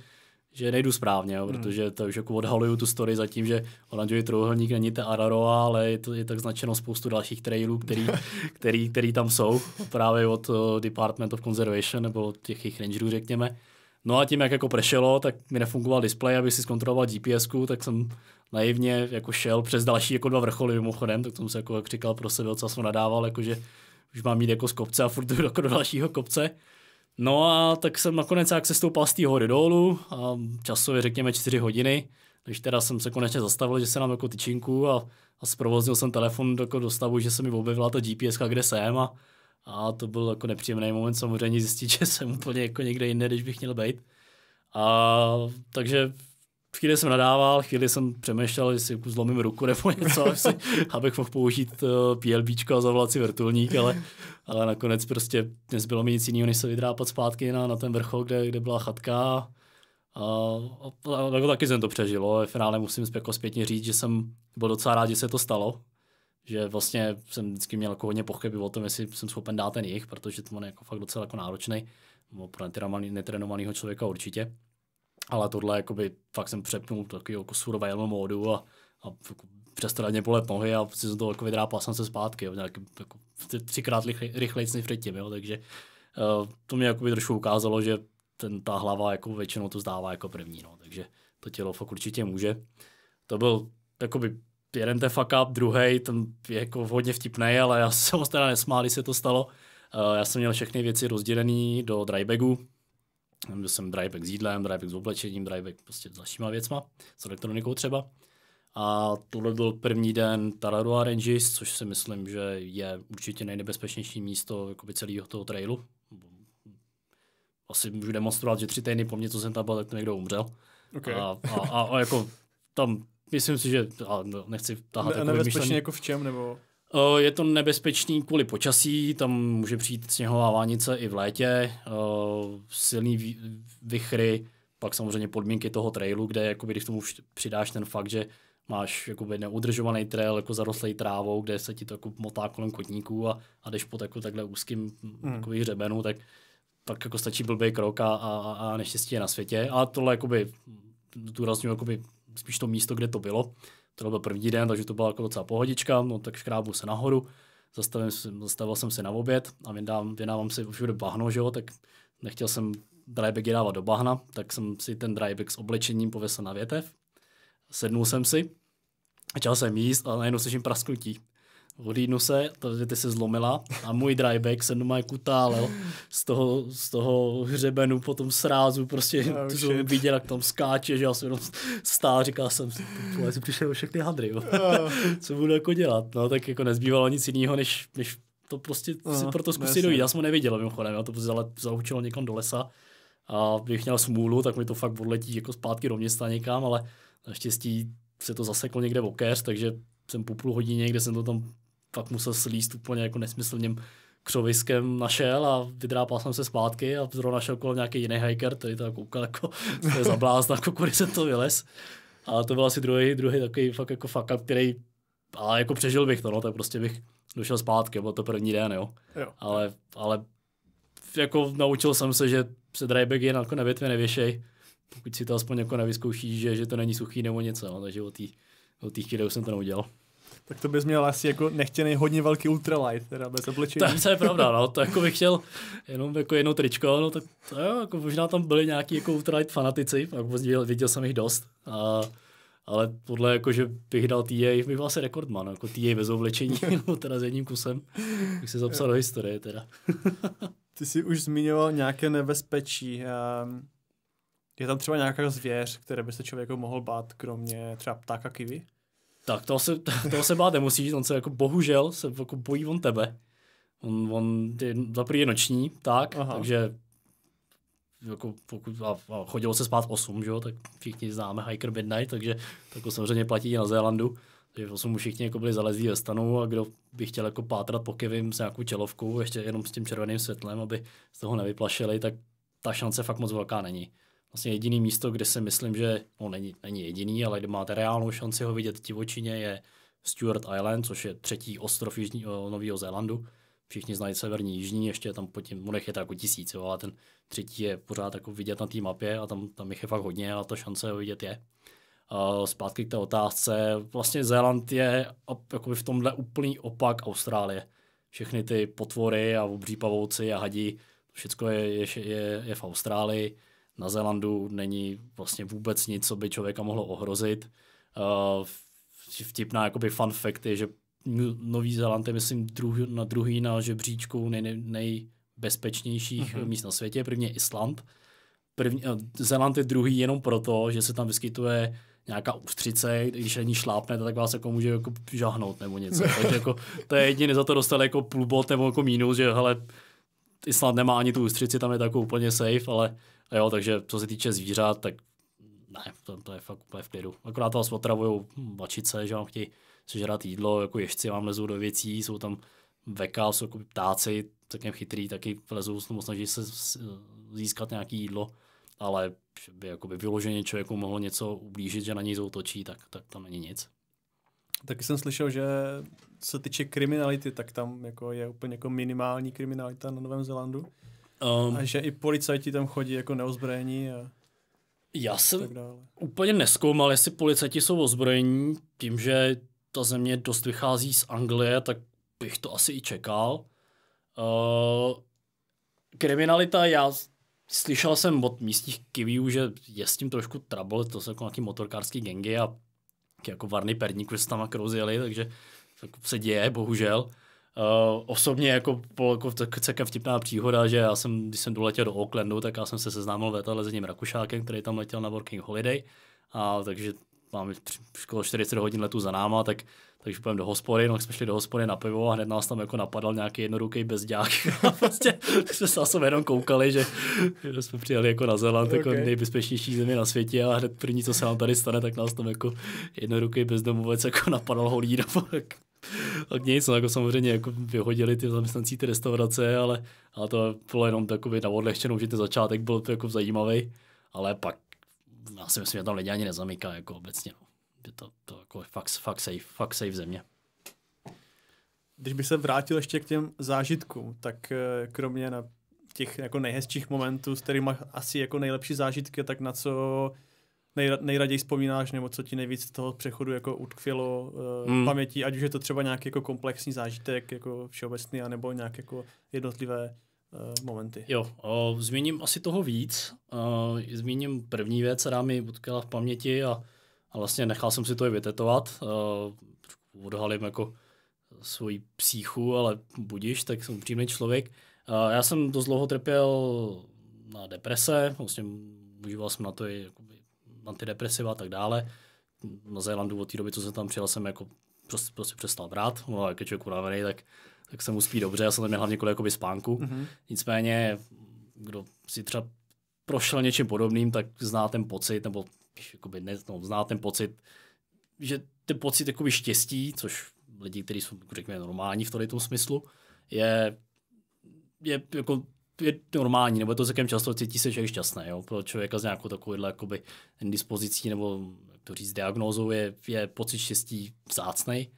že nejdu správně, jo, hmm. protože to už jako odhaluju tu story zatím, že oranžový trojuhelník není ta Araroa, ale je, to, je tak značeno spoustu dalších trailů, který, který, který tam jsou, právě od uh, Department of Conservation nebo od těch jejich rangerů, řekněme. No a tím, jak jako prešelo, tak mi nefungoval displej, aby si zkontroloval gps tak jsem naivně jako šel přes další jako dva vrcholy mimochodem, tak jsem se jako říkal pro sebe, co jsem nadával, jakože už mám jít jako z kopce a furt jdu jako do dalšího kopce. No a tak jsem nakonec jak se stoupal z té hory dolů, a časově řekněme 4 hodiny, když teda jsem se konečně zastavil, že se nám jako tyčinku a, a zprovoznil jsem telefon do, do stavu, že se mi objevila ta GPS, kde jsem a, a to byl jako nepříjemný moment samozřejmě zjistit, že jsem úplně jako někde jinde, když bych měl být. A takže chvíli jsem nadával, chvíli jsem přemýšlel, jestli jako zlomím ruku nebo něco, si, abych mohl použít eh, PLB a zavolat si vrtulník, ale, ale nakonec prostě nezbylo mi nic jiného, než se vydrápat zpátky na, na ten vrchol, kde, kde byla chatka. A, a, a a jako taky jsem to přežil. Ve finále musím jako zpětně říct, že jsem byl docela rád, že se to stalo. Že vlastně jsem vždycky měl jako hodně pochyby o tom, jestli jsem schopen dát ten jich, protože to je jako fakt docela jako náročný. Pro netrenovaného člověka určitě ale tohle jakoby fakt jsem přepnul do takového jako survival módu a, a přestal jako přestradně bolet nohy a si to jako vydrápal jsem se zpátky, jo, nějaký, jako třikrát rychlejc než předtím, jo, takže uh, to mě jakoby trošku ukázalo, že ten, ta hlava jako většinou to zdává jako první, no, takže to tělo fakt určitě může. To byl jakoby jeden ten fuck up, druhý, ten je jako hodně vtipný, ale já jsem moc teda nesmál, když se to stalo. Uh, já jsem měl všechny věci rozdělený do drybagu, Měl jsem dryback s jídlem, dryback s oblečením, dryback prostě s dalšíma věcma, s elektronikou třeba. A tohle byl první den Tararua Ranges, což si myslím, že je určitě nejnebezpečnější místo jakoby celého toho trailu. Asi můžu demonstrovat, že tři týdny po mně, co jsem tam byl, tak to někdo umřel. Okay. A, a, a, a, jako tam, myslím si, že a no, nechci tahat. Ne, nebezpečně jako v čem, nebo? Eh, je to nebezpečný kvůli počasí, tam může přijít sněhová vánice i v létě, eh, silný vychry, pak samozřejmě podmínky toho trailu, kde jakoby, když tomu přidáš ten fakt, že máš jakoby neudržovaný trail jako zarostlý trávou, kde se ti to jako motá kolem kotníků a, a jdeš po jako takhle úzkým hmm. hřebenu, tak pak jako stačí blbý krok a, a, a neštěstí je na světě. A tohle jakoby, důraznuju jakoby spíš to místo, kde to bylo to byl první den, takže to byla jako docela pohodička, no tak škrábu se nahoru, zastavil, zastavil jsem se na oběd a vyndám, vydávám si do bahno, že jo, tak nechtěl jsem drybag dávat do bahna, tak jsem si ten drybag s oblečením pověsil na větev, sednul jsem si, začal jsem jíst a najednou slyším prasknutí odhýdnu se, protože ty se zlomila a můj dryback se doma kutálel jako z toho, z toho hřebenu po tom srázu, prostě oh, to jsem viděl, jak tam skáče, že já jsem jenom stál, říkal jsem si, já jsem přišel všechny hadry, jo. Oh. co budu jako dělat, no tak jako nezbývalo nic jiného, než, než to prostě Aha, si proto zkusit no, dojít, já jsem ho neviděl mimochodem, já to prostě zaučilo někam do lesa a bych měl smůlu, tak mi to fakt odletí jako zpátky do města někam, ale naštěstí se to zaseklo někde v okéř, takže jsem po půl hodině, kde jsem to tam pak musel slíst úplně jako nesmyslným křoviskem našel a vydrápal jsem se zpátky a zrovna našel kolem nějaký jiný hiker, který to koukal jako, to je jako kudy jsem to vylez. Ale to byl asi druhý, druhý takový fakt jako fuck up, který, ale jako přežil bych to, no, tak prostě bych došel zpátky, byl to první den, jo. jo. Ale, ale jako naučil jsem se, že se drybagy jako na větvě nevěšej, pokud si to aspoň jako nevyzkoušíš, že, že to není suchý nebo něco, no, takže od té chvíli už jsem to neudělal tak to bys měl asi jako nechtěný hodně velký ultralight, teda bez oblečení. To, to je pravda, no, to jako bych chtěl jenom jako jedno tričko, no tak to jo, jako možná tam byli nějaký jako ultralight fanatici, pak viděl, viděl jsem jich dost, a, ale podle jako, že bych dal TA, bych byl asi rekordman, jako TA bez oblečení, no, teda s jedním kusem, bych se zapsal do historie teda. Ty jsi už zmiňoval nějaké nebezpečí. Um... Je tam třeba nějaká zvěř, které by se člověk mohl bát, kromě třeba ptáka kivy? Tak toho se, toho se bát nemusíš, on se jako bohužel se jako bojí on tebe. On, on je, za je noční, tak, Aha. takže jako pokud, a, a chodilo se spát v 8, že jo, tak všichni známe Hiker Midnight, takže tak samozřejmě platí na Zélandu. Takže v 8 všichni jako byli zalezlí ve stanu a kdo by chtěl jako pátrat po Kevin s nějakou tělovkou, ještě jenom s tím červeným světlem, aby z toho nevyplašili, tak ta šance fakt moc velká není vlastně jediný místo, kde si myslím, že on no, není, není jediný, ale kde máte reálnou šanci ho vidět v je Stewart Island, což je třetí ostrov Nového Zélandu. Všichni znají severní, jižní, ještě tam po tím Munech je to jako tisíc, jo, ale ten třetí je pořád jako vidět na té mapě a tam, tam jich je fakt hodně a ta šance ho vidět je. A zpátky k té otázce, vlastně Zéland je jakoby v tomhle úplný opak Austrálie. Všechny ty potvory a obří pavouci a hadí, všechno je, je, je, je v Austrálii na Zélandu není vlastně vůbec nic, co by člověka mohlo ohrozit. Eh, vtipná jakoby fun fact je, že Nový Zéland je, myslím, druhý, na druhý na žebříčku nej, nejbezpečnějších uh-huh. míst na světě. První je Island. První, eh, Zéland je druhý jenom proto, že se tam vyskytuje nějaká ústřice, když na ní šlápnete, tak vás jako může jako žahnout nebo něco. Takže jako, to je jediné, za to dostal jako plubot nebo jako mínus, že hele, Island nemá ani tu ústřici, tam je tak jako úplně safe, ale Jo, takže co se týče zvířat, tak ne, to, to je fakt úplně v klidu. Akorát vás otravují bačice, že vám chtějí sežrat jídlo, jako ještě vám lezou do věcí, jsou tam veka, jsou jako ptáci, celkem chytrý, taky lezou, snaží se získat nějaké jídlo, ale že by jakoby vyloženě člověku mohlo něco ublížit, že na něj zoutočí, tak, tak tam není nic. Taky jsem slyšel, že se týče kriminality, tak tam jako je úplně jako minimální kriminalita na Novém Zélandu. Um, a že i policajti tam chodí jako neozbrojení a Já jsem tak dále. úplně neskoumal, jestli policajti jsou ozbrojení, tím, že ta země dost vychází z Anglie, tak bych to asi i čekal. Uh, kriminalita, já slyšel jsem od místních kiviů, že je s tím trošku trouble, to jsou jako nějaký motorkářský gengy a jako varný perník, že se tam krouzili, takže tak se děje, bohužel. Uh, osobně jako, jako celkem vtipná příhoda, že já jsem, když jsem doletěl do Oaklandu, tak já jsem se seznámil letadle s jedním Rakušákem, který tam letěl na working holiday, a takže máme skoro 40 hodin letu za náma, tak takže půjdeme do hospody, no jsme šli do hospody na pivo a hned nás tam jako napadal nějaký jednoruký bezďák. a prostě jsme se asi jenom koukali, že, že jsme přijeli jako na Zeland, jako okay. jako nejbezpečnější země na světě a hned první, co se nám tady stane, tak nás tam jako jednoruký bezdomovec jako napadal holí. Nebo, tak nic, no, jako samozřejmě jako vyhodili ty zaměstnanci ty restaurace, ale, ale to bylo jenom takový na odlehčenou, že ten začátek byl jako zajímavý, ale pak já si myslím, že tam lidi ani nezamyká jako obecně. No. Je to, to jako fakt, fakt, safe, fakt safe země. Když bych se vrátil ještě k těm zážitkům, tak eh, kromě na těch jako nejhezčích momentů, s kterými asi jako nejlepší zážitky, tak na co nejra, nejraději vzpomínáš, nebo co ti nejvíc z toho přechodu jako utkvělo uh, mm. paměti, ať už je to třeba nějaký jako komplexní zážitek, jako všeobecný, anebo nějak jako jednotlivé uh, momenty. Jo, uh, zmíním asi toho víc. Uh, zmíním první věc, která mi utkala v paměti a, a vlastně nechal jsem si to i vytetovat. Uh, odhalím jako svoji psíchu, ale budíš, tak jsem upřímný člověk. Uh, já jsem dost dlouho trpěl na deprese, vlastně užíval jsem na to i jako antidepresiva a tak dále. Na Zélandu od té doby, co jsem tam přijel, jsem jako prostě, prostě přestal brát. No, jak je člověk unavený, tak, tak se mu spí dobře. Já jsem tam měl hlavně kvůli spánku. Mm-hmm. Nicméně, kdo si třeba prošel něčím podobným, tak zná ten pocit, nebo jakoby ne, no, zná ten pocit, že ten pocit jakoby štěstí, což lidi, kteří jsou, řekněme, normální v tom smyslu, je, je jako je normální, nebo to celkem často cítí se člověk šťastný. Jo? Pro člověka s nějakou takovouhle jakoby indispozicí nebo jak to říct, diagnózou je, je pocit štěstí vzácný.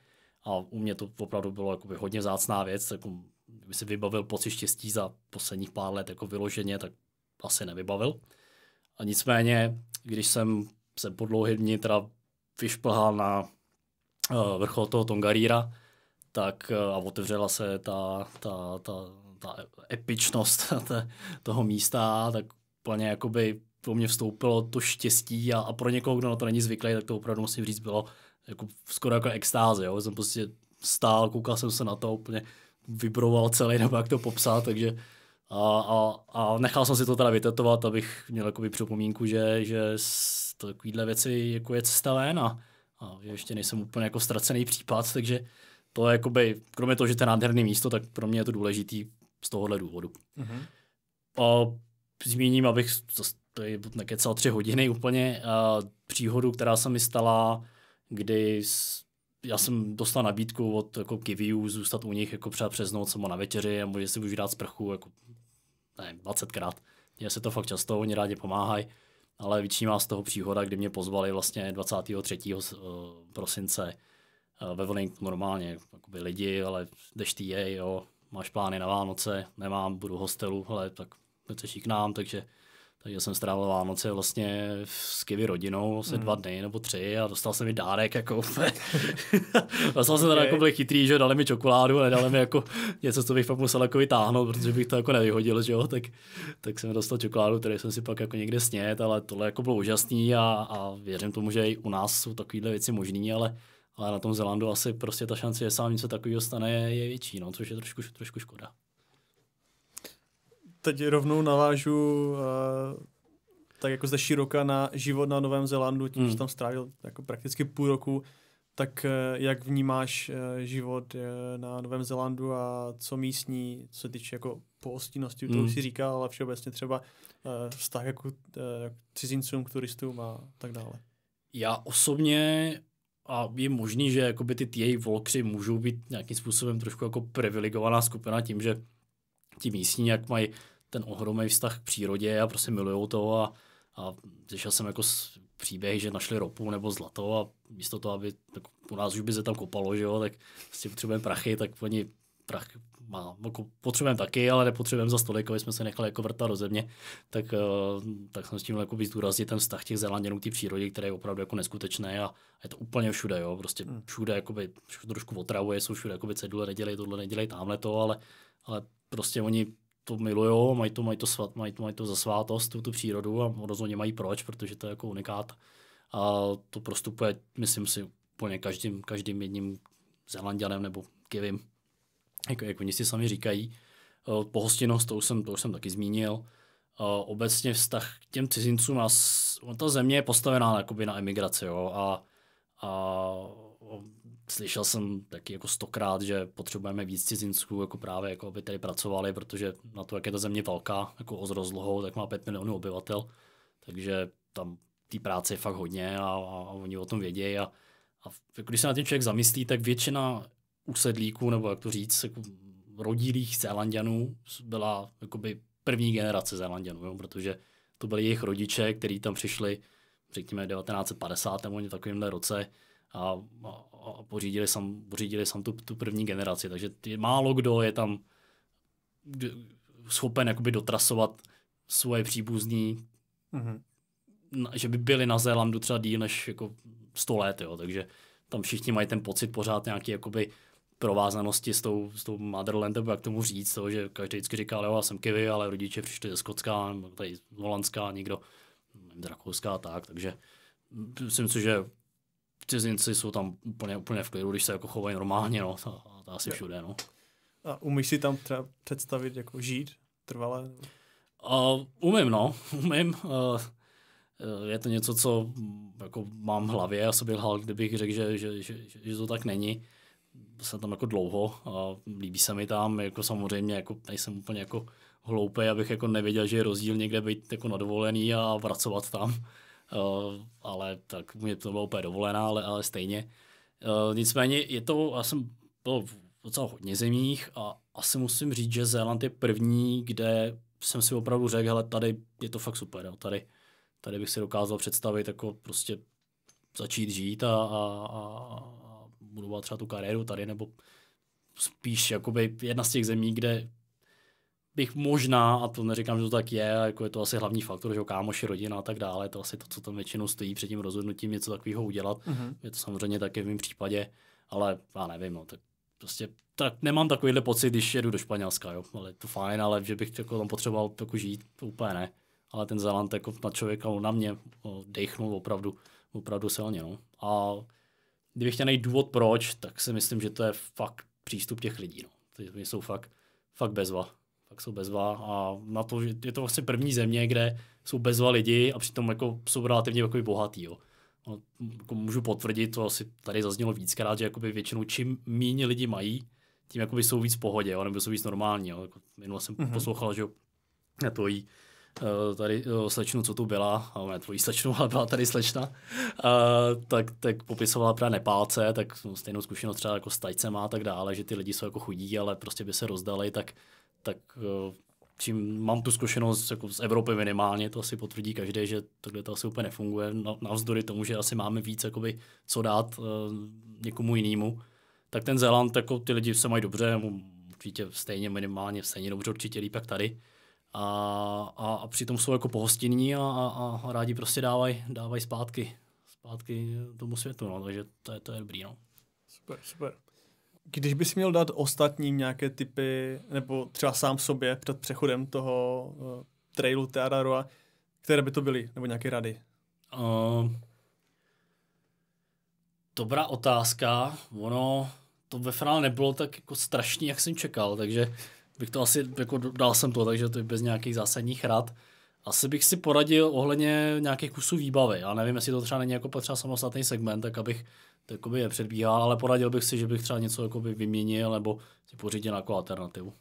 A u mě to opravdu bylo jakoby hodně vzácná věc. Jako, kdyby se vybavil pocit štěstí za posledních pár let jako vyloženě, tak asi nevybavil. A nicméně, když jsem se po dlouhé dní teda vyšplhal na uh, vrchol toho Tongaríra, tak uh, a otevřela se ta, ta, ta ta epičnost toho místa, tak plně jakoby pro mě vstoupilo to štěstí a, a pro někoho, kdo na to není zvyklý, tak to opravdu musím říct, bylo jako, skoro jako extáze. Jo? Jsem prostě stál, koukal jsem se na to, úplně vybroval celý, nebo jak to popsat, takže a, a, a nechal jsem si to teda vytetovat, abych měl jakoby připomínku, že, že takovýhle věci jako je cesta ven a, a ještě nejsem úplně jako ztracený případ, takže to je jakoby, kromě toho, že to je nádherný místo, tak pro mě je to důležitý z tohohle důvodu. Mm-hmm. A zmíním, abych tady nekecal tři hodiny úplně, a příhodu, která se mi stala, kdy já jsem dostal nabídku od jako kiviu zůstat u nich jako třeba přes noc samo na večeři a může si už dát sprchu jako, nevím, 20krát. Mně se to fakt často, oni rádi pomáhají, ale má z toho příhoda, kdy mě pozvali vlastně 23. Eh, prosince eh, ve Wellington normálně, jakoby lidi, ale deštý je, jo, máš plány na Vánoce, nemám, budu hostelu, ale tak neceš k nám, takže, takže jsem strávil Vánoce vlastně s kivy rodinou se vlastně mm. dva hmm. dny nebo tři a dostal jsem mi dárek, jako dostal jsem teda jako byl chytrý, že dali mi čokoládu, dali mi jako něco, co bych pak musel jako vytáhnout, protože bych to jako nevyhodil, že jo, tak, tak jsem dostal čokoládu, který jsem si pak jako někde snět, ale tohle jako bylo úžasný a, a věřím tomu, že i u nás jsou takovéhle věci možný, ale ale na tom Zelandu asi prostě ta šance, že sám něco takového stane, je, je větší, no, což je trošku, trošku škoda. Teď rovnou navážu uh, tak jako ze široka na život na Novém Zelandu, tím, mm. že hmm. tam strávil jako prakticky půl roku, tak eh, jak vnímáš eh, život na Novém Zelandu a co místní, co se týče jako pohostinnosti, to už hmm. si říkal, ale všeobecně třeba vztah jako k cizincům, k turistům a tak dále? Já osobně a je možný, že jakoby ty její volkři můžou být nějakým způsobem trošku jako privilegovaná skupina tím, že ti místní jak mají ten ohromný vztah k přírodě a prostě milují to a, a slyšel jsem jako příběhy, že našli ropu nebo zlato a místo toho, aby tak u nás už by se tam kopalo, že jo, tak si prostě potřebujeme prachy, tak oni prach, má, jako potřebujeme taky, ale nepotřebujeme za stolik, aby jsme se nechali jako vrtat do země, tak, eh, tak jsem s tím jako zdůraznit ten vztah těch Zélanděnů té přírody, které je opravdu jako neskutečné a je to úplně všude, jo, prostě hmm. všude jakoby trošku otravuje, jsou všude jakoby cedule, nedělej tohle, nedělej tamhle to, ale, ale prostě oni to milují, mají to, mají to, svat, mají to, mají to za svátost, tu, tu přírodu a rozhodně mají proč, protože to je jako unikát. A to prostupuje, myslím si, úplně každým, každým jedním Zelandianem nebo Kivim jak, jak oni si sami říkají. Eh, pohostinnost, to už jsem, to už jsem taky zmínil. Eh, obecně vztah k těm cizincům a no, ta země je postavená jakoby na emigraci. Jo? A, a slyšel jsem taky jako stokrát, že potřebujeme víc cizinců, jako právě jako aby tady pracovali, protože na to, jak je ta země velká, jako s rozlohou, tak má 5 milionů obyvatel, takže tam té práce je fakt hodně a, a, a oni o tom vědějí a, a když se na tím člověk zamyslí, tak většina usedlíků, nebo jak to říct, jako rodilých Zélandianů byla jakoby první generace Zélandianů, jo, protože to byli jejich rodiče, kteří tam přišli, řekněme, 1950 nebo takovýmhle roce a, a, a pořídili, sam, pořídili sam tu, tu první generaci. Takže je málo kdo je tam schopen jakoby dotrasovat svoje příbuzní, mm-hmm. na, že by byli na Zélandu třeba díl než jako 100 let, jo, takže tam všichni mají ten pocit pořád nějaký jakoby provázanosti s tou, s tou motherlandem, jak tomu říct, to, že každý vždycky říkal, jo, já jsem Kivy, ale rodiče přišli ze Skotska, tady z Holandska, někdo z Rakouska a tak, takže myslím si, že cizinci jsou tam úplně, úplně v klidu, když se jako chovají normálně, no, to, to asi všude, no. A umíš si tam třeba představit jako žít trvale? Uh, umím, no, umím. Uh, je to něco, co jako mám v hlavě a sobě lhal, kdybych řekl, že, že, že, že to tak není jsem tam jako dlouho a líbí se mi tam, jako samozřejmě, jako nejsem úplně jako hloupý, abych jako nevěděl, že je rozdíl někde být jako nadovolený a pracovat tam, uh, ale tak mě to bylo úplně dovolená, ale, ale stejně. Uh, nicméně je to, já jsem byl v docela hodně zemích a asi musím říct, že Zéland je první, kde jsem si opravdu řekl, hele, tady je to fakt super, jo, tady, tady bych si dokázal představit jako prostě začít žít a, a, a, budoval třeba tu kariéru tady, nebo spíš jakoby jedna z těch zemí, kde bych možná, a to neříkám, že to tak je, jako je to asi hlavní faktor, že kámoši, rodina a tak dále, to asi to, co tam většinou stojí před tím rozhodnutím něco takového udělat. uh-huh. Je to samozřejmě taky v mém případě, ale já nevím, no, tak prostě tak nemám takovýhle pocit, když jedu do Španělska, jo, ale to fajn, ale že bych jako tam potřeboval jako žít, to úplně ne. Ale ten Zeland jako na člověka, na mě o, no, dechnul opravdu, opravdu silně, no. A kdybych chtěl najít důvod proč, tak si myslím, že to je fakt přístup těch lidí. No. Ty jsou fakt, fakt bezva. Fakt jsou bezva a na to, že je to vlastně první země, kde jsou bezva lidi a přitom jako jsou relativně jako bohatý. Jo. No, jako můžu potvrdit, to asi tady zaznělo víckrát, že jakoby většinou čím méně lidi mají, tím jsou víc v pohodě, jo, nebo jsou víc normální. Jo. Jako minule jsem mm-hmm. poslouchal, že na to jí Eh, tady eh, slečnu, co tu byla, a ne tvojí slečnu, ale byla tady slečna, a, eh, tak, tak popisovala právě Nepálce, tak stejnou zkušenost třeba jako s tajcema a tak dále, že ty lidi jsou jako chudí, ale prostě by se rozdali, tak, tak čím mám tu zkušenost jako z Evropy minimálně, to asi potvrdí každý, že tohle to asi úplně nefunguje, navzdory tomu, že asi máme víc jakoby, co dát někomu jinému. Tak ten Zeland, jako ty lidi se mají dobře, určitě stejně minimálně, stejně dobře určitě líp jak tady a, a, a přitom jsou jako pohostinní a, a, a rádi prostě dávají dávaj zpátky, zpátky tomu světu, no, takže to je, to je dobrý, no. Super, super. Když bys měl dát ostatním nějaké typy, nebo třeba sám sobě před přechodem toho uh, trailu Teararoa, které by to byly, nebo nějaké rady? Uh, dobrá otázka. Ono to ve finále nebylo tak jako strašný, jak jsem čekal, takže bych to asi, jako dal jsem to, takže to je bez nějakých zásadních rad. Asi bych si poradil ohledně nějakých kusů výbavy. Já nevím, jestli to třeba není jako potřeba samostatný segment, tak abych to je předbíhal, ale poradil bych si, že bych třeba něco jakoby vyměnil nebo si pořídil jako alternativu.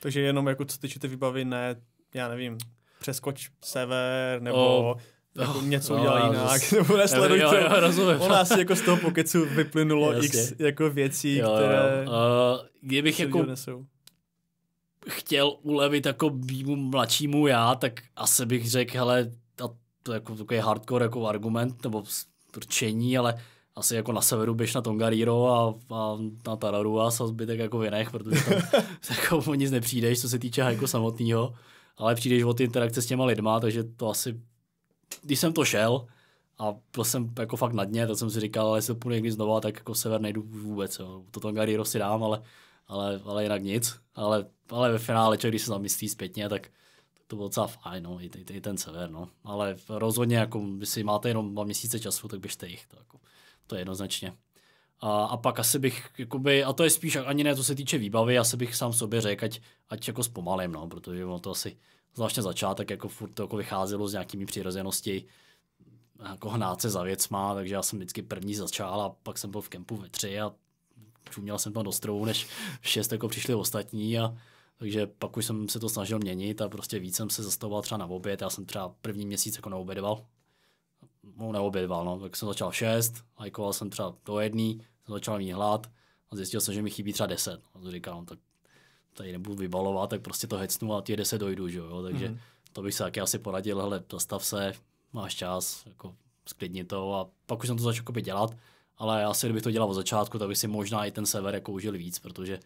Takže jenom jako co týče ty výbavy, ne, já nevím, přeskoč sever nebo oh. Jako oh, něco no, oh, udělal jinak, zase, nebo nesledujte. Jo, rozumím. asi jako z toho pokecu vyplynulo x jako věcí, jo, které... Jo. Uh, eh, kdybych jako... Nesou chtěl ulevit jako býmu mladšímu já, tak asi bych řekl, hele, a to je jako takový hardcore jako argument nebo prčení, ale asi jako na severu běž na Tongariro a, a na Tararu a zbytek jako v jiných, protože tam jako o nic nepřijdeš, co se týče jako samotného, ale přijdeš o ty interakce s těma lidma, takže to asi, když jsem to šel a byl jsem jako fakt na dně, tak jsem si říkal, ale jestli to půjdu někdy znova, tak jako sever nejdu vůbec, jo. to Tongariro si dám, ale ale, ale jinak nic. Ale, ale ve finále, člověk, když se zamyslí zpětně, tak to bylo docela fajn, no, i, i, i ten sever, no. Ale rozhodně, jako, si máte jenom dva měsíce času, tak běžte jich, to, jako, to je jednoznačně. A, a pak asi bych, jakoby, a to je spíš ani ne, co se týče výbavy, asi bych sám sobě řekl, ať, ať jako zpomalím, no, protože ono to asi, zvláště začátek, jako furt to jako vycházelo z nějakými přirozenosti, jako hnát se za má, takže já jsem vždycky první začal a pak jsem byl v kempu ve tři a čuměl jsem tam do strovu, než šest jako přišli ostatní a takže pak už jsem se to snažil měnit a prostě víc jsem se zastavoval třeba na oběd. Já jsem třeba první měsíc jako neobědoval. No, neobědoval, no. Tak jsem začal šest, lajkoval jsem třeba do jedný, jsem začal mít hlad a zjistil jsem, že mi chybí třeba deset. A to říkám, no, tak tady nebudu vybalovat, tak prostě to hecnu a těch deset dojdu, že jo. Takže mm-hmm. to bych se taky asi poradil, hele, zastav se, máš čas, jako sklidni to a pak už jsem to začal dělat ale asi kdyby to dělal od začátku, tak by si možná i ten sever jako užil víc, protože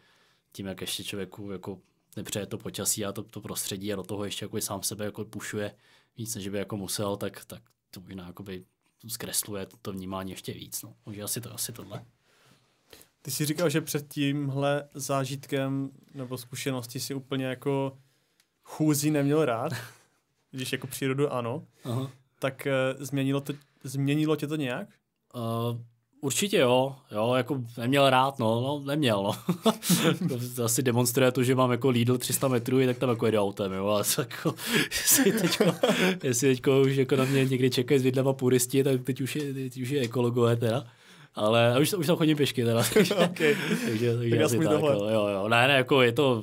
tím, jak ještě člověku jako nepřeje to počasí a to, to prostředí a do toho ještě jako sám sebe jako pušuje víc, než by jako musel, tak, tak to možná by zkresluje to vnímání ještě víc. No. Takže asi to, asi tohle. Ty jsi říkal, že před tímhle zážitkem nebo zkušeností si úplně jako chůzí neměl rád, když jako přírodu ano, Aha. tak uh, změnilo, to, změnilo tě to nějak? Uh, Určitě jo, jo, jako neměl rád, no, no neměl, no. to asi demonstruje to, že mám jako Lidl 300 metrů, tak tam jako jede autem, jo, a to jako, jestli teďko, jestli teďko už jako na mě někdy čekají s vidlema puristi, tak teď už je, teď už je ekologové teda. Ale už, už tam chodím pěšky teda. Takže, okay. takže, takže tak asi tak, tohle. jo, jo. Ne, ne, jako je to,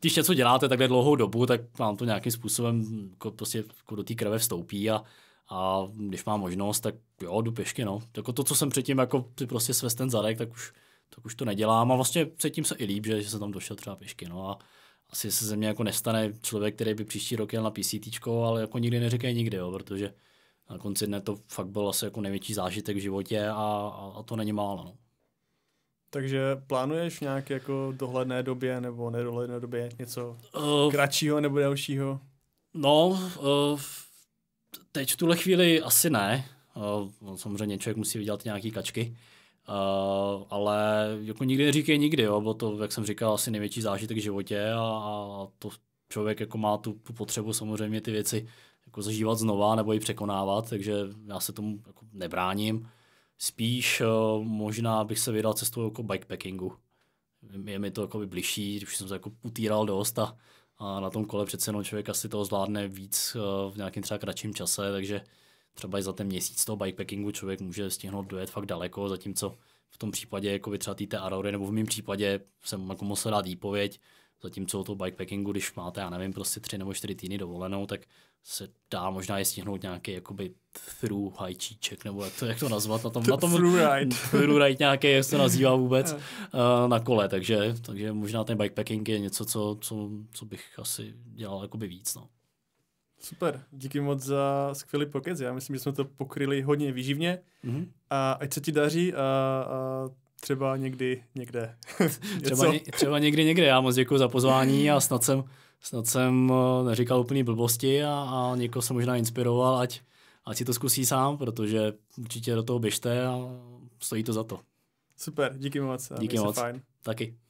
když něco děláte takhle dlouhou dobu, tak vám to nějakým způsobem jako prostě jako do té krve vstoupí a a když mám možnost, tak jo, jdu pěšky, no. Jako to, co jsem předtím jako si prostě sves ten zadek, tak už, tak už to nedělám a vlastně předtím se i líp, že, že jsem tam došel třeba pěšky, no a asi se ze mě jako nestane člověk, který by příští rok jel na PCT, ale jako nikdy neříkej nikdy, jo, protože na konci dne to fakt byl asi jako největší zážitek v životě a, a, a to není málo, no. Takže plánuješ nějak jako dohledné době nebo nedohledné době něco uh, kratšího nebo dalšího? No, uh, teď v tuhle chvíli asi ne. Uh, samozřejmě člověk musí vydělat nějaký kačky. Uh, ale jako nikdy neříkej nikdy, jo, bylo to, jak jsem říkal, asi největší zážitek v životě a, a to člověk jako má tu, potřebu samozřejmě ty věci jako zažívat znova nebo ji překonávat, takže já se tomu jako nebráním. Spíš uh, možná bych se vydal cestou jako bikepackingu. Je mi to jako bližší, když jsem se jako utíral dost a a na tom kole přece jenom člověk asi toho zvládne víc eh, v nějakém třeba kratším čase, takže třeba i za ten měsíc toho bikepackingu člověk může stihnout dojet fakt daleko, zatímco v tom případě, jako by třeba té Arory, nebo v mém případě jsem jako musel dát výpověď, Zatímco u toho bikepackingu, když máte, já nevím, prostě tři nebo čtyři týdny dovolenou, tak se dá možná je stihnout nějaký jakoby through hajčíček, nebo jak to, jak to nazvat, na tom, na tom through ride, through ride nějaký, jak se to nazývá vůbec, uh, na kole, takže, takže možná ten bikepacking je něco, co, co, co bych asi dělal jakoby víc, no. Super, díky moc za skvělý pokec. Já myslím, že jsme to pokryli hodně výživně. Mm-hmm. A ať se ti daří a, a třeba někdy někde. třeba, ně, třeba někdy někde. Já moc děkuji za pozvání a snad jsem, snad jsem eh, neříkal úplný blbosti a, a někoho jsem možná inspiroval, ať, ať si to zkusí sám, protože určitě do toho běžte a stojí to za to. Super, díky moc. Díky moc. Fajn. Taky.